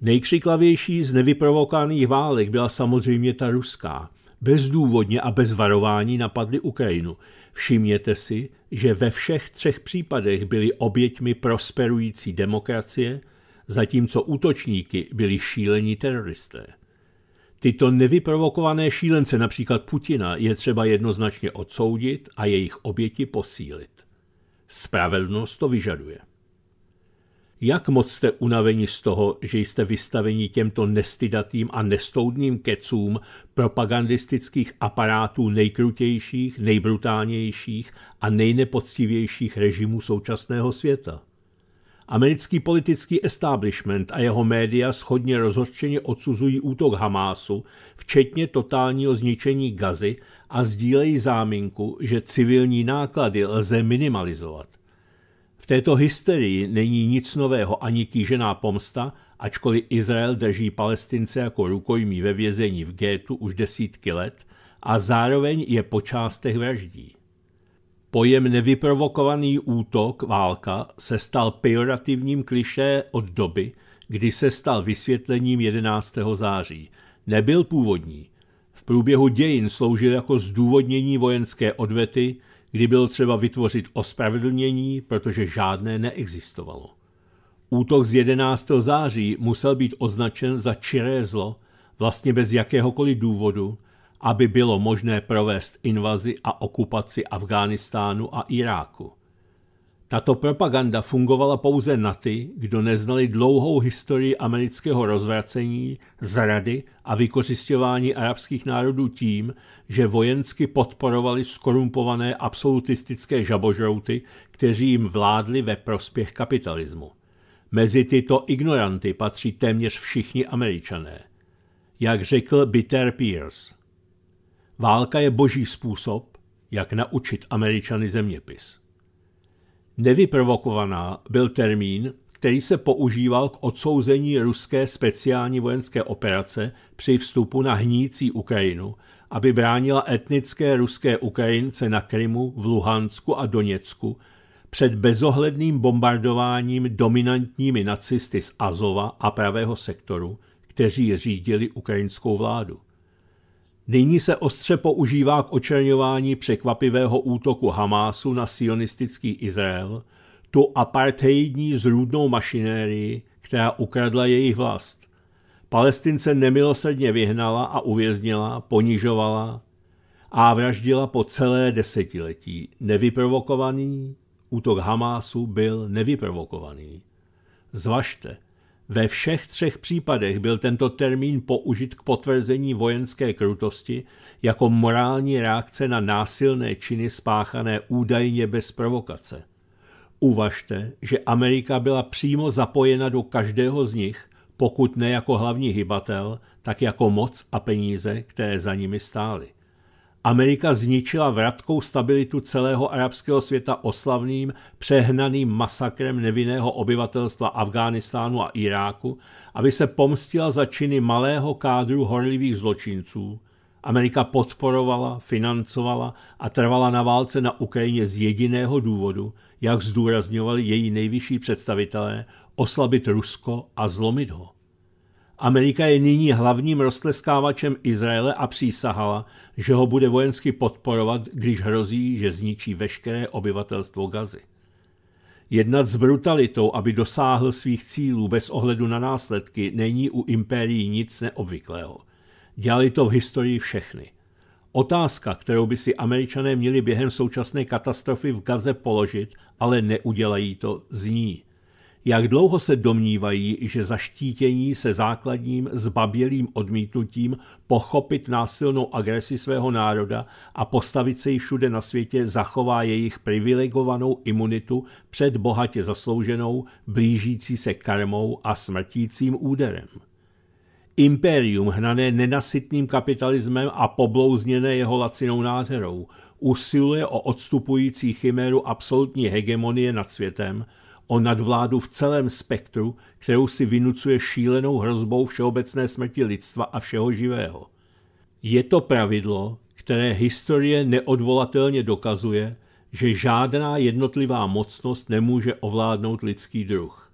Nejkřiklavější z nevyprovokovaných válek byla samozřejmě ta ruská. Bezdůvodně a bez varování napadli Ukrajinu – Všimněte si, že ve všech třech případech byly oběťmi prosperující demokracie, zatímco útočníky byli šílení teroristé. Tyto nevyprovokované šílence, například Putina, je třeba jednoznačně odsoudit a jejich oběti posílit. Spravedlnost to vyžaduje. Jak moc jste unaveni z toho, že jste vystaveni těmto nestydatým a nestoudným kecům propagandistických aparátů nejkrutějších, nejbrutálnějších a nejnepoctivějších režimů současného světa? Americký politický establishment a jeho média schodně rozhořčeně odsuzují útok Hamásu, včetně totálního zničení gazy a sdílejí záminku, že civilní náklady lze minimalizovat – v této hysterii není nic nového ani kýžená pomsta, ačkoliv Izrael drží palestince jako rukojmí ve vězení v Gétu už desítky let a zároveň je po částech vraždí. Pojem nevyprovokovaný útok, válka, se stal pejorativním klišé od doby, kdy se stal vysvětlením 11. září. Nebyl původní. V průběhu dějin sloužil jako zdůvodnění vojenské odvety, kdy bylo třeba vytvořit ospravedlnění, protože žádné neexistovalo. Útok z 11. září musel být označen za čiré zlo, vlastně bez jakéhokoliv důvodu, aby bylo možné provést invazi a okupaci Afghánistánu a Iráku. Tato propaganda fungovala pouze na ty, kdo neznali dlouhou historii amerického rozvracení, zrady a vykořišťování arabských národů tím, že vojensky podporovali skorumpované absolutistické žabožrouty, kteří jim vládli ve prospěch kapitalismu. Mezi tyto ignoranty patří téměř všichni američané. Jak řekl Bitter Pierce, válka je boží způsob, jak naučit američany zeměpis. Nevyprovokovaná byl termín, který se používal k odsouzení ruské speciální vojenské operace při vstupu na hnící Ukrajinu, aby bránila etnické ruské Ukrajince na Krymu, v Luhansku a Doněcku před bezohledným bombardováním dominantními nacisty z Azova a pravého sektoru, kteří řídili ukrajinskou vládu. Nyní se ostře používá k očerňování překvapivého útoku Hamásu na sionistický Izrael, tu apartheidní zrůdnou mašinérii, která ukradla jejich vlast. Palestince nemilosrdně vyhnala a uvěznila, ponižovala a vraždila po celé desetiletí. Nevyprovokovaný útok Hamásu byl nevyprovokovaný. Zvažte, ve všech třech případech byl tento termín použit k potvrzení vojenské krutosti jako morální reakce na násilné činy spáchané údajně bez provokace. Uvažte, že Amerika byla přímo zapojena do každého z nich, pokud ne jako hlavní hybatel, tak jako moc a peníze, které za nimi stály. Amerika zničila vratkou stabilitu celého arabského světa oslavným, přehnaným masakrem nevinného obyvatelstva Afghánistánu a Iráku, aby se pomstila za činy malého kádru horlivých zločinců. Amerika podporovala, financovala a trvala na válce na Ukrajině z jediného důvodu, jak zdůrazňovali její nejvyšší představitelé, oslabit Rusko a zlomit ho. Amerika je nyní hlavním roztleskávačem Izraele a přísahala, že ho bude vojensky podporovat, když hrozí, že zničí veškeré obyvatelstvo Gazy. Jednat s brutalitou, aby dosáhl svých cílů bez ohledu na následky, není u impérií nic neobvyklého. Dělali to v historii všechny. Otázka, kterou by si američané měli během současné katastrofy v Gaze položit, ale neudělají to, zní – jak dlouho se domnívají, že zaštítění se základním zbabělým odmítnutím pochopit násilnou agresi svého národa a postavit se ji všude na světě zachová jejich privilegovanou imunitu před bohatě zaslouženou, blížící se karmou a smrtícím úderem. Impérium hnané nenasytným kapitalismem a poblouzněné jeho lacinou nádherou usiluje o odstupující chiméru absolutní hegemonie nad světem – o nadvládu v celém spektru, kterou si vynucuje šílenou hrozbou všeobecné smrti lidstva a všeho živého. Je to pravidlo, které historie neodvolatelně dokazuje, že žádná jednotlivá mocnost nemůže ovládnout lidský druh.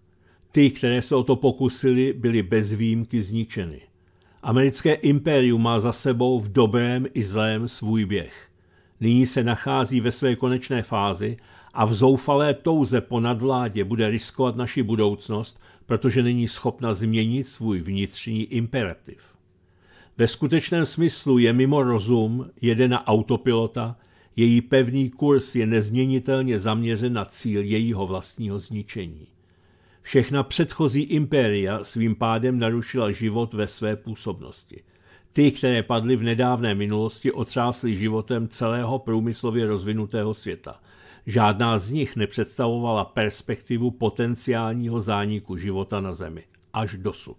Ty, které se o to pokusili, byly bez výjimky zničeny. Americké impérium má za sebou v dobrém i zlém svůj běh. Nyní se nachází ve své konečné fázi a v zoufalé touze po nadvládě bude riskovat naši budoucnost, protože není schopna změnit svůj vnitřní imperativ. Ve skutečném smyslu je mimo rozum, jede na autopilota, její pevný kurz je nezměnitelně zaměřen na cíl jejího vlastního zničení. Všechna předchozí impéria svým pádem narušila život ve své působnosti. Ty, které padly v nedávné minulosti, otřásly životem celého průmyslově rozvinutého světa – Žádná z nich nepředstavovala perspektivu potenciálního zániku života na Zemi. Až dosud.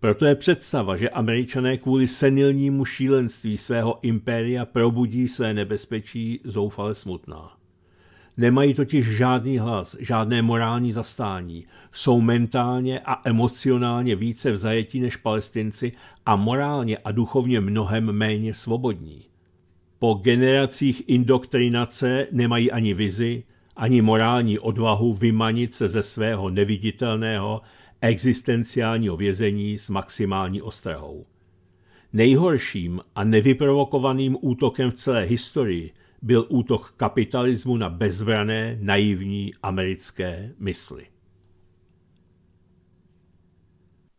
Proto je představa, že američané kvůli senilnímu šílenství svého impéria probudí své nebezpečí zoufale smutná. Nemají totiž žádný hlas, žádné morální zastání, jsou mentálně a emocionálně více v zajetí než palestinci a morálně a duchovně mnohem méně svobodní. Po generacích indoktrinace nemají ani vizi, ani morální odvahu vymanit se ze svého neviditelného existenciálního vězení s maximální ostrahou. Nejhorším a nevyprovokovaným útokem v celé historii byl útok kapitalismu na bezbrané, naivní americké mysli.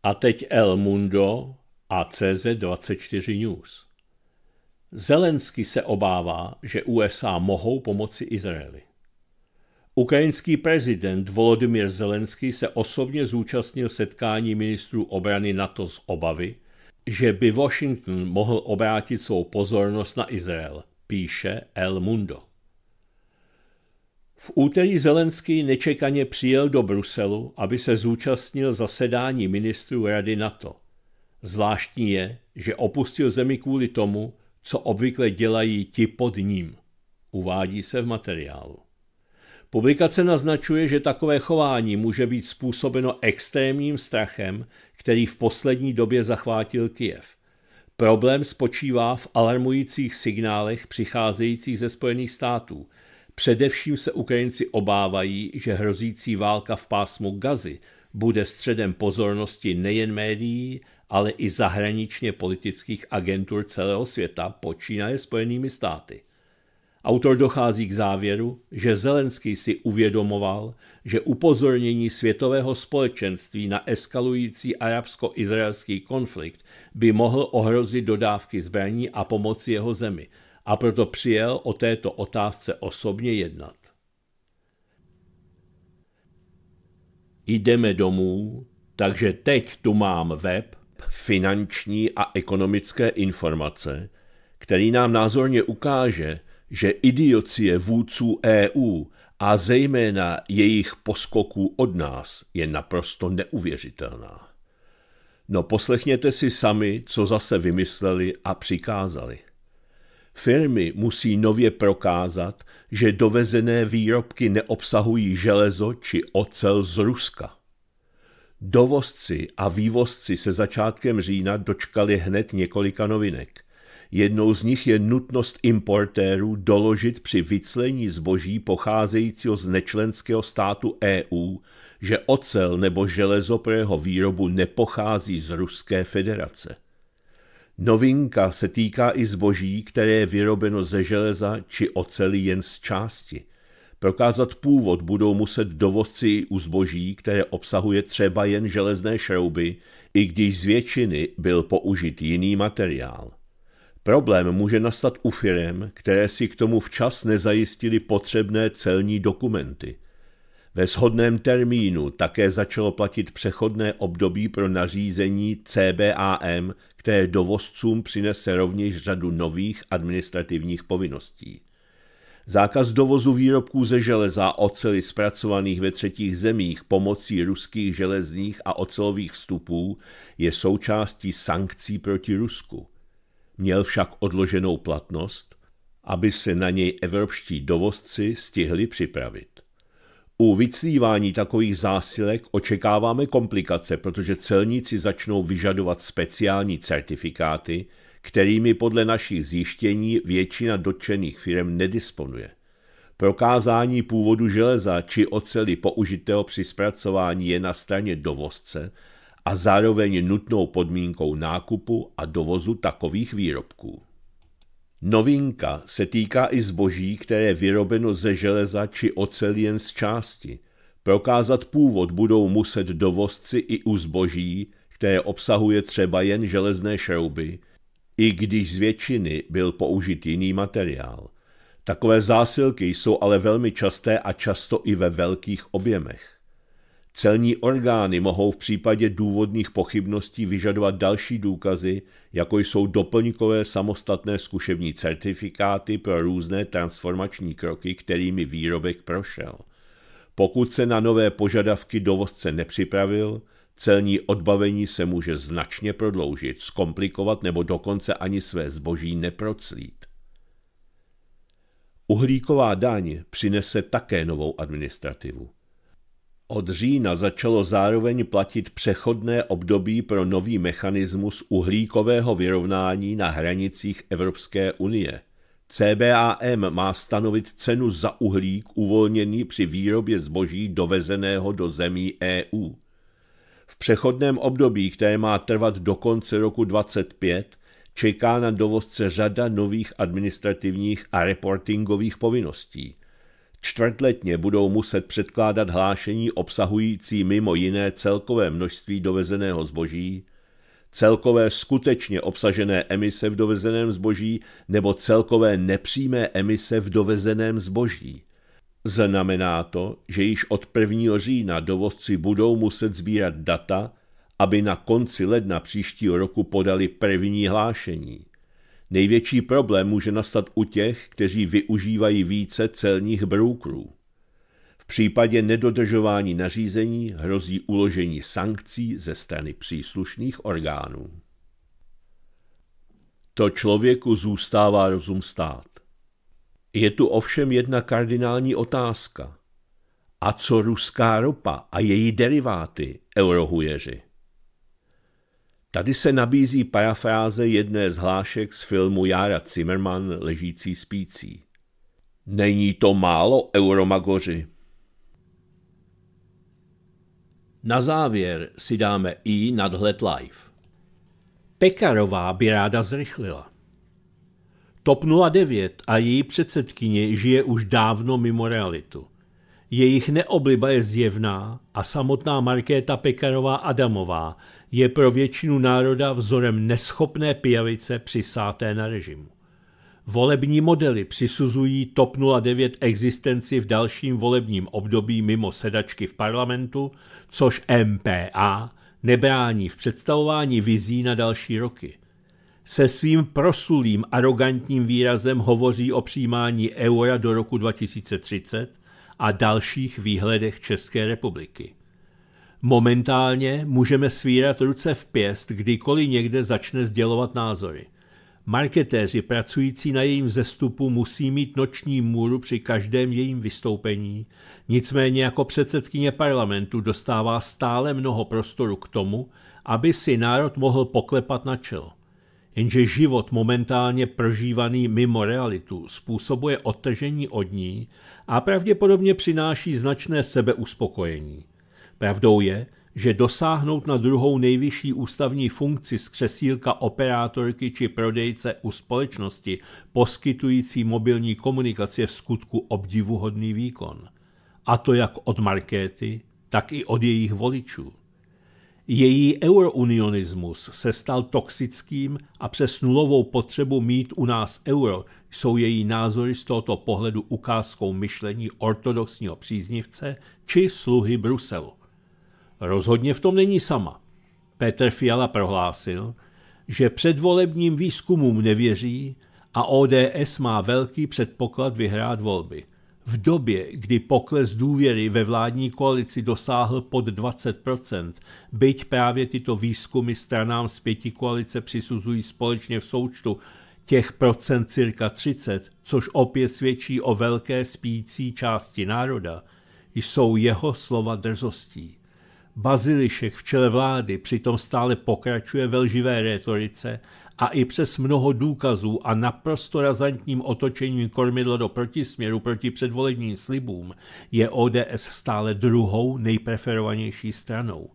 A teď El Mundo a CZ24 News. Zelensky se obává, že USA mohou pomoci Izraeli. Ukrajinský prezident Volodymyr Zelensky se osobně zúčastnil setkání ministrů obrany NATO z obavy, že by Washington mohl obrátit svou pozornost na Izrael, píše El Mundo. V úterý Zelenský nečekaně přijel do Bruselu, aby se zúčastnil zasedání ministrů Rady NATO. Zvláštní je, že opustil zemi kvůli tomu, co obvykle dělají ti pod ním, uvádí se v materiálu. Publikace naznačuje, že takové chování může být způsobeno extrémním strachem, který v poslední době zachvátil Kiev. Problém spočívá v alarmujících signálech přicházejících ze Spojených států. Především se Ukrajinci obávají, že hrozící válka v pásmu Gazy bude středem pozornosti nejen médií, ale i zahraničně politických agentur celého světa, počínaje Spojenými státy. Autor dochází k závěru, že Zelenský si uvědomoval, že upozornění světového společenství na eskalující arabsko-izraelský konflikt by mohl ohrozit dodávky zbraní a pomoci jeho zemi, a proto přijel o této otázce osobně jednat. Jdeme domů, takže teď tu mám web, finanční a ekonomické informace, který nám názorně ukáže, že idiocie vůdců EU a zejména jejich poskoků od nás je naprosto neuvěřitelná. No poslechněte si sami, co zase vymysleli a přikázali. Firmy musí nově prokázat, že dovezené výrobky neobsahují železo či ocel z Ruska. Dovozci a vývozci se začátkem října dočkali hned několika novinek. Jednou z nich je nutnost importérů doložit při vyclení zboží pocházejícího z nečlenského státu EU, že ocel nebo železo pro jeho výrobu nepochází z Ruské federace. Novinka se týká i zboží, které je vyrobeno ze železa či oceli jen z části – Prokázat původ budou muset dovozci u zboží, které obsahuje třeba jen železné šrouby, i když z většiny byl použit jiný materiál. Problém může nastat u firm, které si k tomu včas nezajistili potřebné celní dokumenty. Ve shodném termínu také začalo platit přechodné období pro nařízení CBAM, které dovozcům přinese rovněž řadu nových administrativních povinností. Zákaz dovozu výrobků ze železa a oceli zpracovaných ve třetích zemích pomocí ruských železných a ocelových vstupů je součástí sankcí proti Rusku. Měl však odloženou platnost, aby se na něj evropští dovozci stihli připravit. U vyclívání takových zásilek očekáváme komplikace, protože celníci začnou vyžadovat speciální certifikáty, kterými podle našich zjištění většina dotčených firm nedisponuje. Prokázání původu železa či oceli použitého při zpracování je na straně dovozce a zároveň nutnou podmínkou nákupu a dovozu takových výrobků. Novinka se týká i zboží, které je vyrobeno ze železa či oceli jen z části. Prokázat původ budou muset dovozci i u zboží, které obsahuje třeba jen železné šrouby, i když z většiny byl použit jiný materiál. Takové zásilky jsou ale velmi časté a často i ve velkých objemech. Celní orgány mohou v případě důvodných pochybností vyžadovat další důkazy, jako jsou doplňkové samostatné zkušební certifikáty pro různé transformační kroky, kterými výrobek prošel. Pokud se na nové požadavky dovozce nepřipravil, Celní odbavení se může značně prodloužit, zkomplikovat nebo dokonce ani své zboží neproclít. Uhlíková daň přinese také novou administrativu. Od října začalo zároveň platit přechodné období pro nový mechanismus uhlíkového vyrovnání na hranicích Evropské unie. CBAM má stanovit cenu za uhlík uvolněný při výrobě zboží dovezeného do zemí EU. V přechodném období, které má trvat do konce roku 2025, čeká na dovozce řada nových administrativních a reportingových povinností. Čtvrtletně budou muset předkládat hlášení obsahující mimo jiné celkové množství dovezeného zboží, celkové skutečně obsažené emise v dovezeném zboží nebo celkové nepřímé emise v dovezeném zboží – Znamená to, že již od 1. října dovozci budou muset sbírat data, aby na konci ledna příštího roku podali první hlášení. Největší problém může nastat u těch, kteří využívají více celních broukrů. V případě nedodržování nařízení hrozí uložení sankcí ze strany příslušných orgánů. To člověku zůstává rozum stát. Je tu ovšem jedna kardinální otázka. A co ruská ropa a její deriváty, eurohujeři? Tady se nabízí parafráze jedné z hlášek z filmu Jara Zimmerman ležící spící. Není to málo, euromagoři. Na závěr si dáme i nadhled live. Pekarová by ráda zrychlila. TOP 09 a její předsedkyně žije už dávno mimo realitu. Jejich neobliba je zjevná a samotná Markéta Pekarová Adamová je pro většinu národa vzorem neschopné pijavice přisáté na režimu. Volební modely přisuzují TOP 09 existenci v dalším volebním období mimo sedačky v parlamentu, což MPA nebrání v představování vizí na další roky – se svým prosulým arrogantním výrazem hovoří o přijímání eura do roku 2030 a dalších výhledech České republiky. Momentálně můžeme svírat ruce v pěst, kdykoliv někde začne sdělovat názory. Marketéři pracující na jejím zestupu musí mít noční můru při každém jejím vystoupení, nicméně jako předsedkyně parlamentu dostává stále mnoho prostoru k tomu, aby si národ mohl poklepat na čelo. Jenže život momentálně prožívaný mimo realitu způsobuje odtržení od ní a pravděpodobně přináší značné sebeuspokojení. Pravdou je, že dosáhnout na druhou nejvyšší ústavní funkci z křesílka operátorky či prodejce u společnosti poskytující mobilní komunikaci je v skutku obdivuhodný výkon. A to jak od Markéty, tak i od jejich voličů. Její eurounionismus se stal toxickým a přes nulovou potřebu mít u nás euro jsou její názory z tohoto pohledu ukázkou myšlení ortodoxního příznivce či sluhy Bruselu. Rozhodně v tom není sama. Petr Fiala prohlásil, že předvolebním výzkumům nevěří a ODS má velký předpoklad vyhrát volby – v době, kdy pokles důvěry ve vládní koalici dosáhl pod 20%, byť právě tyto výzkumy stranám z pěti koalice přisuzují společně v součtu těch procent cirka 30, což opět svědčí o velké spící části národa, jsou jeho slova drzostí. Bazilišek v čele vlády přitom stále pokračuje ve lživé retorice a i přes mnoho důkazů a naprosto razantním otočením kormidla do protisměru proti předvolebním slibům je ODS stále druhou nejpreferovanější stranou.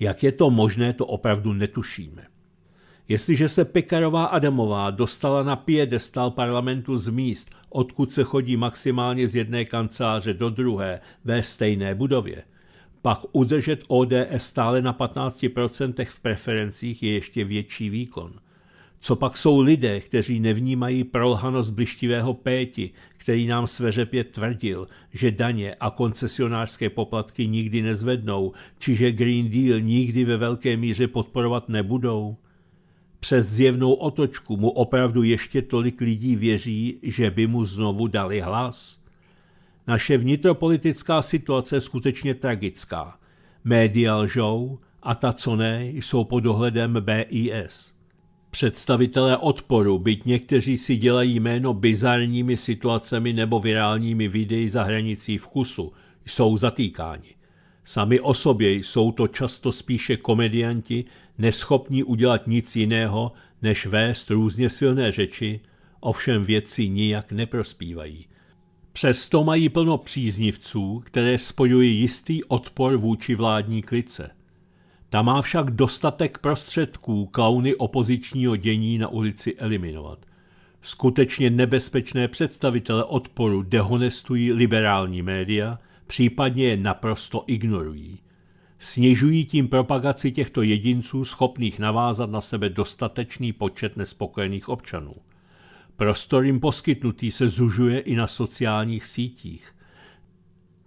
Jak je to možné, to opravdu netušíme. Jestliže se Pekarová Adamová dostala na piedestal parlamentu z míst, odkud se chodí maximálně z jedné kanceláře do druhé ve stejné budově, pak udržet ODS stále na 15% v preferencích je ještě větší výkon – co pak jsou lidé, kteří nevnímají prolhanost blištivého péti, který nám sveřepě tvrdil, že daně a koncesionářské poplatky nikdy nezvednou, či že Green Deal nikdy ve velké míře podporovat nebudou? Přes zjevnou otočku mu opravdu ještě tolik lidí věří, že by mu znovu dali hlas? Naše vnitropolitická situace je skutečně tragická. Média lžou a ta, co ne, jsou pod dohledem BIS – Představitelé odporu, byť někteří si dělají jméno bizarními situacemi nebo virálními videi za hranicí vkusu, jsou zatýkáni. Sami o sobě jsou to často spíše komedianti, neschopní udělat nic jiného, než vést různě silné řeči, ovšem věci nijak neprospívají. Přesto mají plno příznivců, které spojují jistý odpor vůči vládní klice. Ta má však dostatek prostředků klauny opozičního dění na ulici eliminovat. Skutečně nebezpečné představitele odporu dehonestují liberální média, případně je naprosto ignorují. Snižují tím propagaci těchto jedinců schopných navázat na sebe dostatečný počet nespokojených občanů. Prostor jim poskytnutý se zužuje i na sociálních sítích.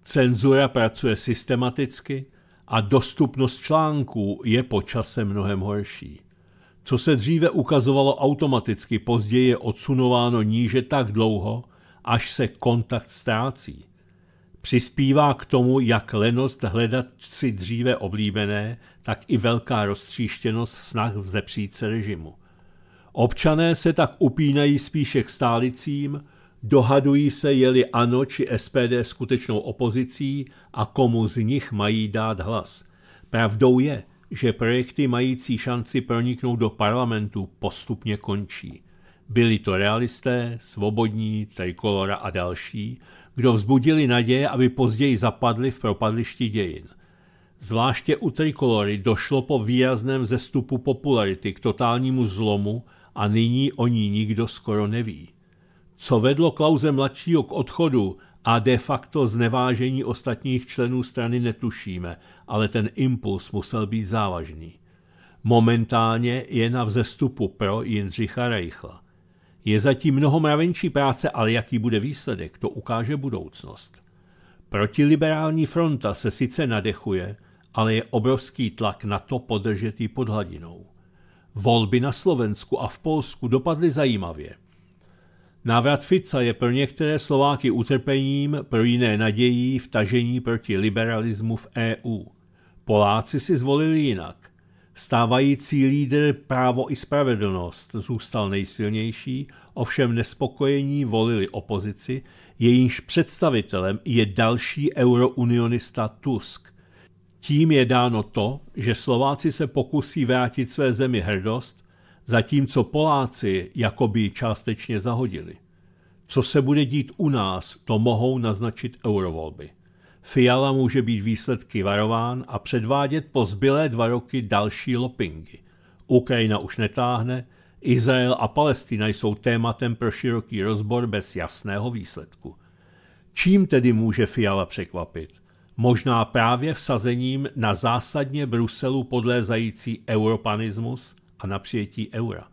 Cenzura pracuje systematicky, a dostupnost článků je po čase mnohem horší. Co se dříve ukazovalo automaticky, později je odsunováno níže tak dlouho, až se kontakt ztrácí. Přispívá k tomu jak lenost hledat si dříve oblíbené, tak i velká roztříštěnost snah vzepřít se režimu. Občané se tak upínají spíše k stálicím, Dohadují se, jeli ANO či SPD skutečnou opozicí a komu z nich mají dát hlas. Pravdou je, že projekty mající šanci proniknout do parlamentu postupně končí. Byli to realisté, svobodní, trikolora a další, kdo vzbudili naděje, aby později zapadli v propadlišti dějin. Zvláště u trikolory došlo po výrazném zestupu popularity k totálnímu zlomu a nyní o ní nikdo skoro neví co vedlo Klauze mladšího k odchodu a de facto znevážení ostatních členů strany netušíme, ale ten impuls musel být závažný. Momentálně je na vzestupu pro Jindřicha Reichla. Je zatím mnoho mravenčí práce, ale jaký bude výsledek, to ukáže budoucnost. Protiliberální fronta se sice nadechuje, ale je obrovský tlak na to podržet ji pod hladinou. Volby na Slovensku a v Polsku dopadly zajímavě. Návrat Fica je pro některé Slováky utrpením, pro jiné nadějí vtažení proti liberalismu v EU. Poláci si zvolili jinak. Stávající lídr Právo i spravedlnost zůstal nejsilnější, ovšem nespokojení volili opozici, jejímž představitelem je další eurounionista Tusk. Tím je dáno to, že Slováci se pokusí vrátit své zemi hrdost, zatímco Poláci jakoby částečně zahodili. Co se bude dít u nás, to mohou naznačit eurovolby. Fiala může být výsledky varován a předvádět po zbylé dva roky další lopingy. Ukrajina už netáhne, Izrael a Palestina jsou tématem pro široký rozbor bez jasného výsledku. Čím tedy může Fiala překvapit? Možná právě vsazením na zásadně Bruselu podlézající europanismus – a na přijetí eura.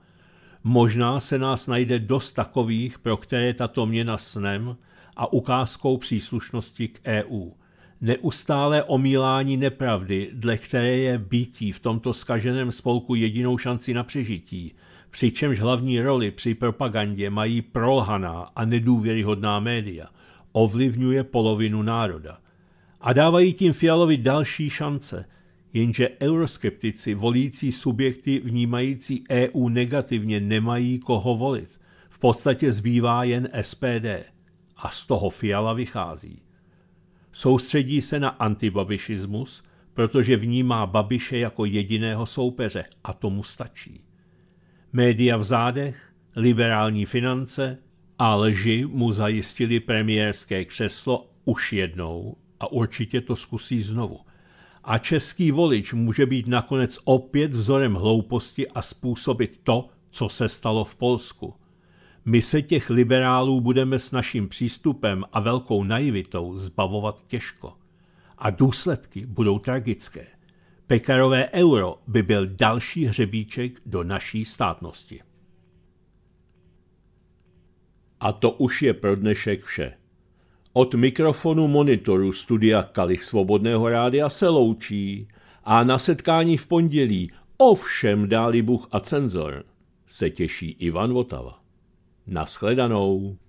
Možná se nás najde dost takových, pro které tato měna snem a ukázkou příslušnosti k EU. Neustálé omílání nepravdy, dle které je býtí v tomto skaženém spolku jedinou šanci na přežití, přičemž hlavní roli při propagandě mají prolhaná a nedůvěryhodná média, ovlivňuje polovinu národa. A dávají tím Fialovi další šance – Jenže euroskeptici, volící subjekty vnímající EU negativně, nemají koho volit. V podstatě zbývá jen SPD. A z toho Fiala vychází. Soustředí se na antibabišismus, protože vnímá Babiše jako jediného soupeře a tomu stačí. Média v zádech, liberální finance a lži mu zajistili premiérské křeslo už jednou a určitě to zkusí znovu. A český volič může být nakonec opět vzorem hlouposti a způsobit to, co se stalo v Polsku. My se těch liberálů budeme s naším přístupem a velkou naivitou zbavovat těžko. A důsledky budou tragické. Pekarové euro by byl další hřebíček do naší státnosti. A to už je pro dnešek vše. Od mikrofonu monitoru studia Kalich Svobodného rádia se loučí a na setkání v pondělí ovšem dáli Bůh a cenzor se těší Ivan Votava. Naschledanou.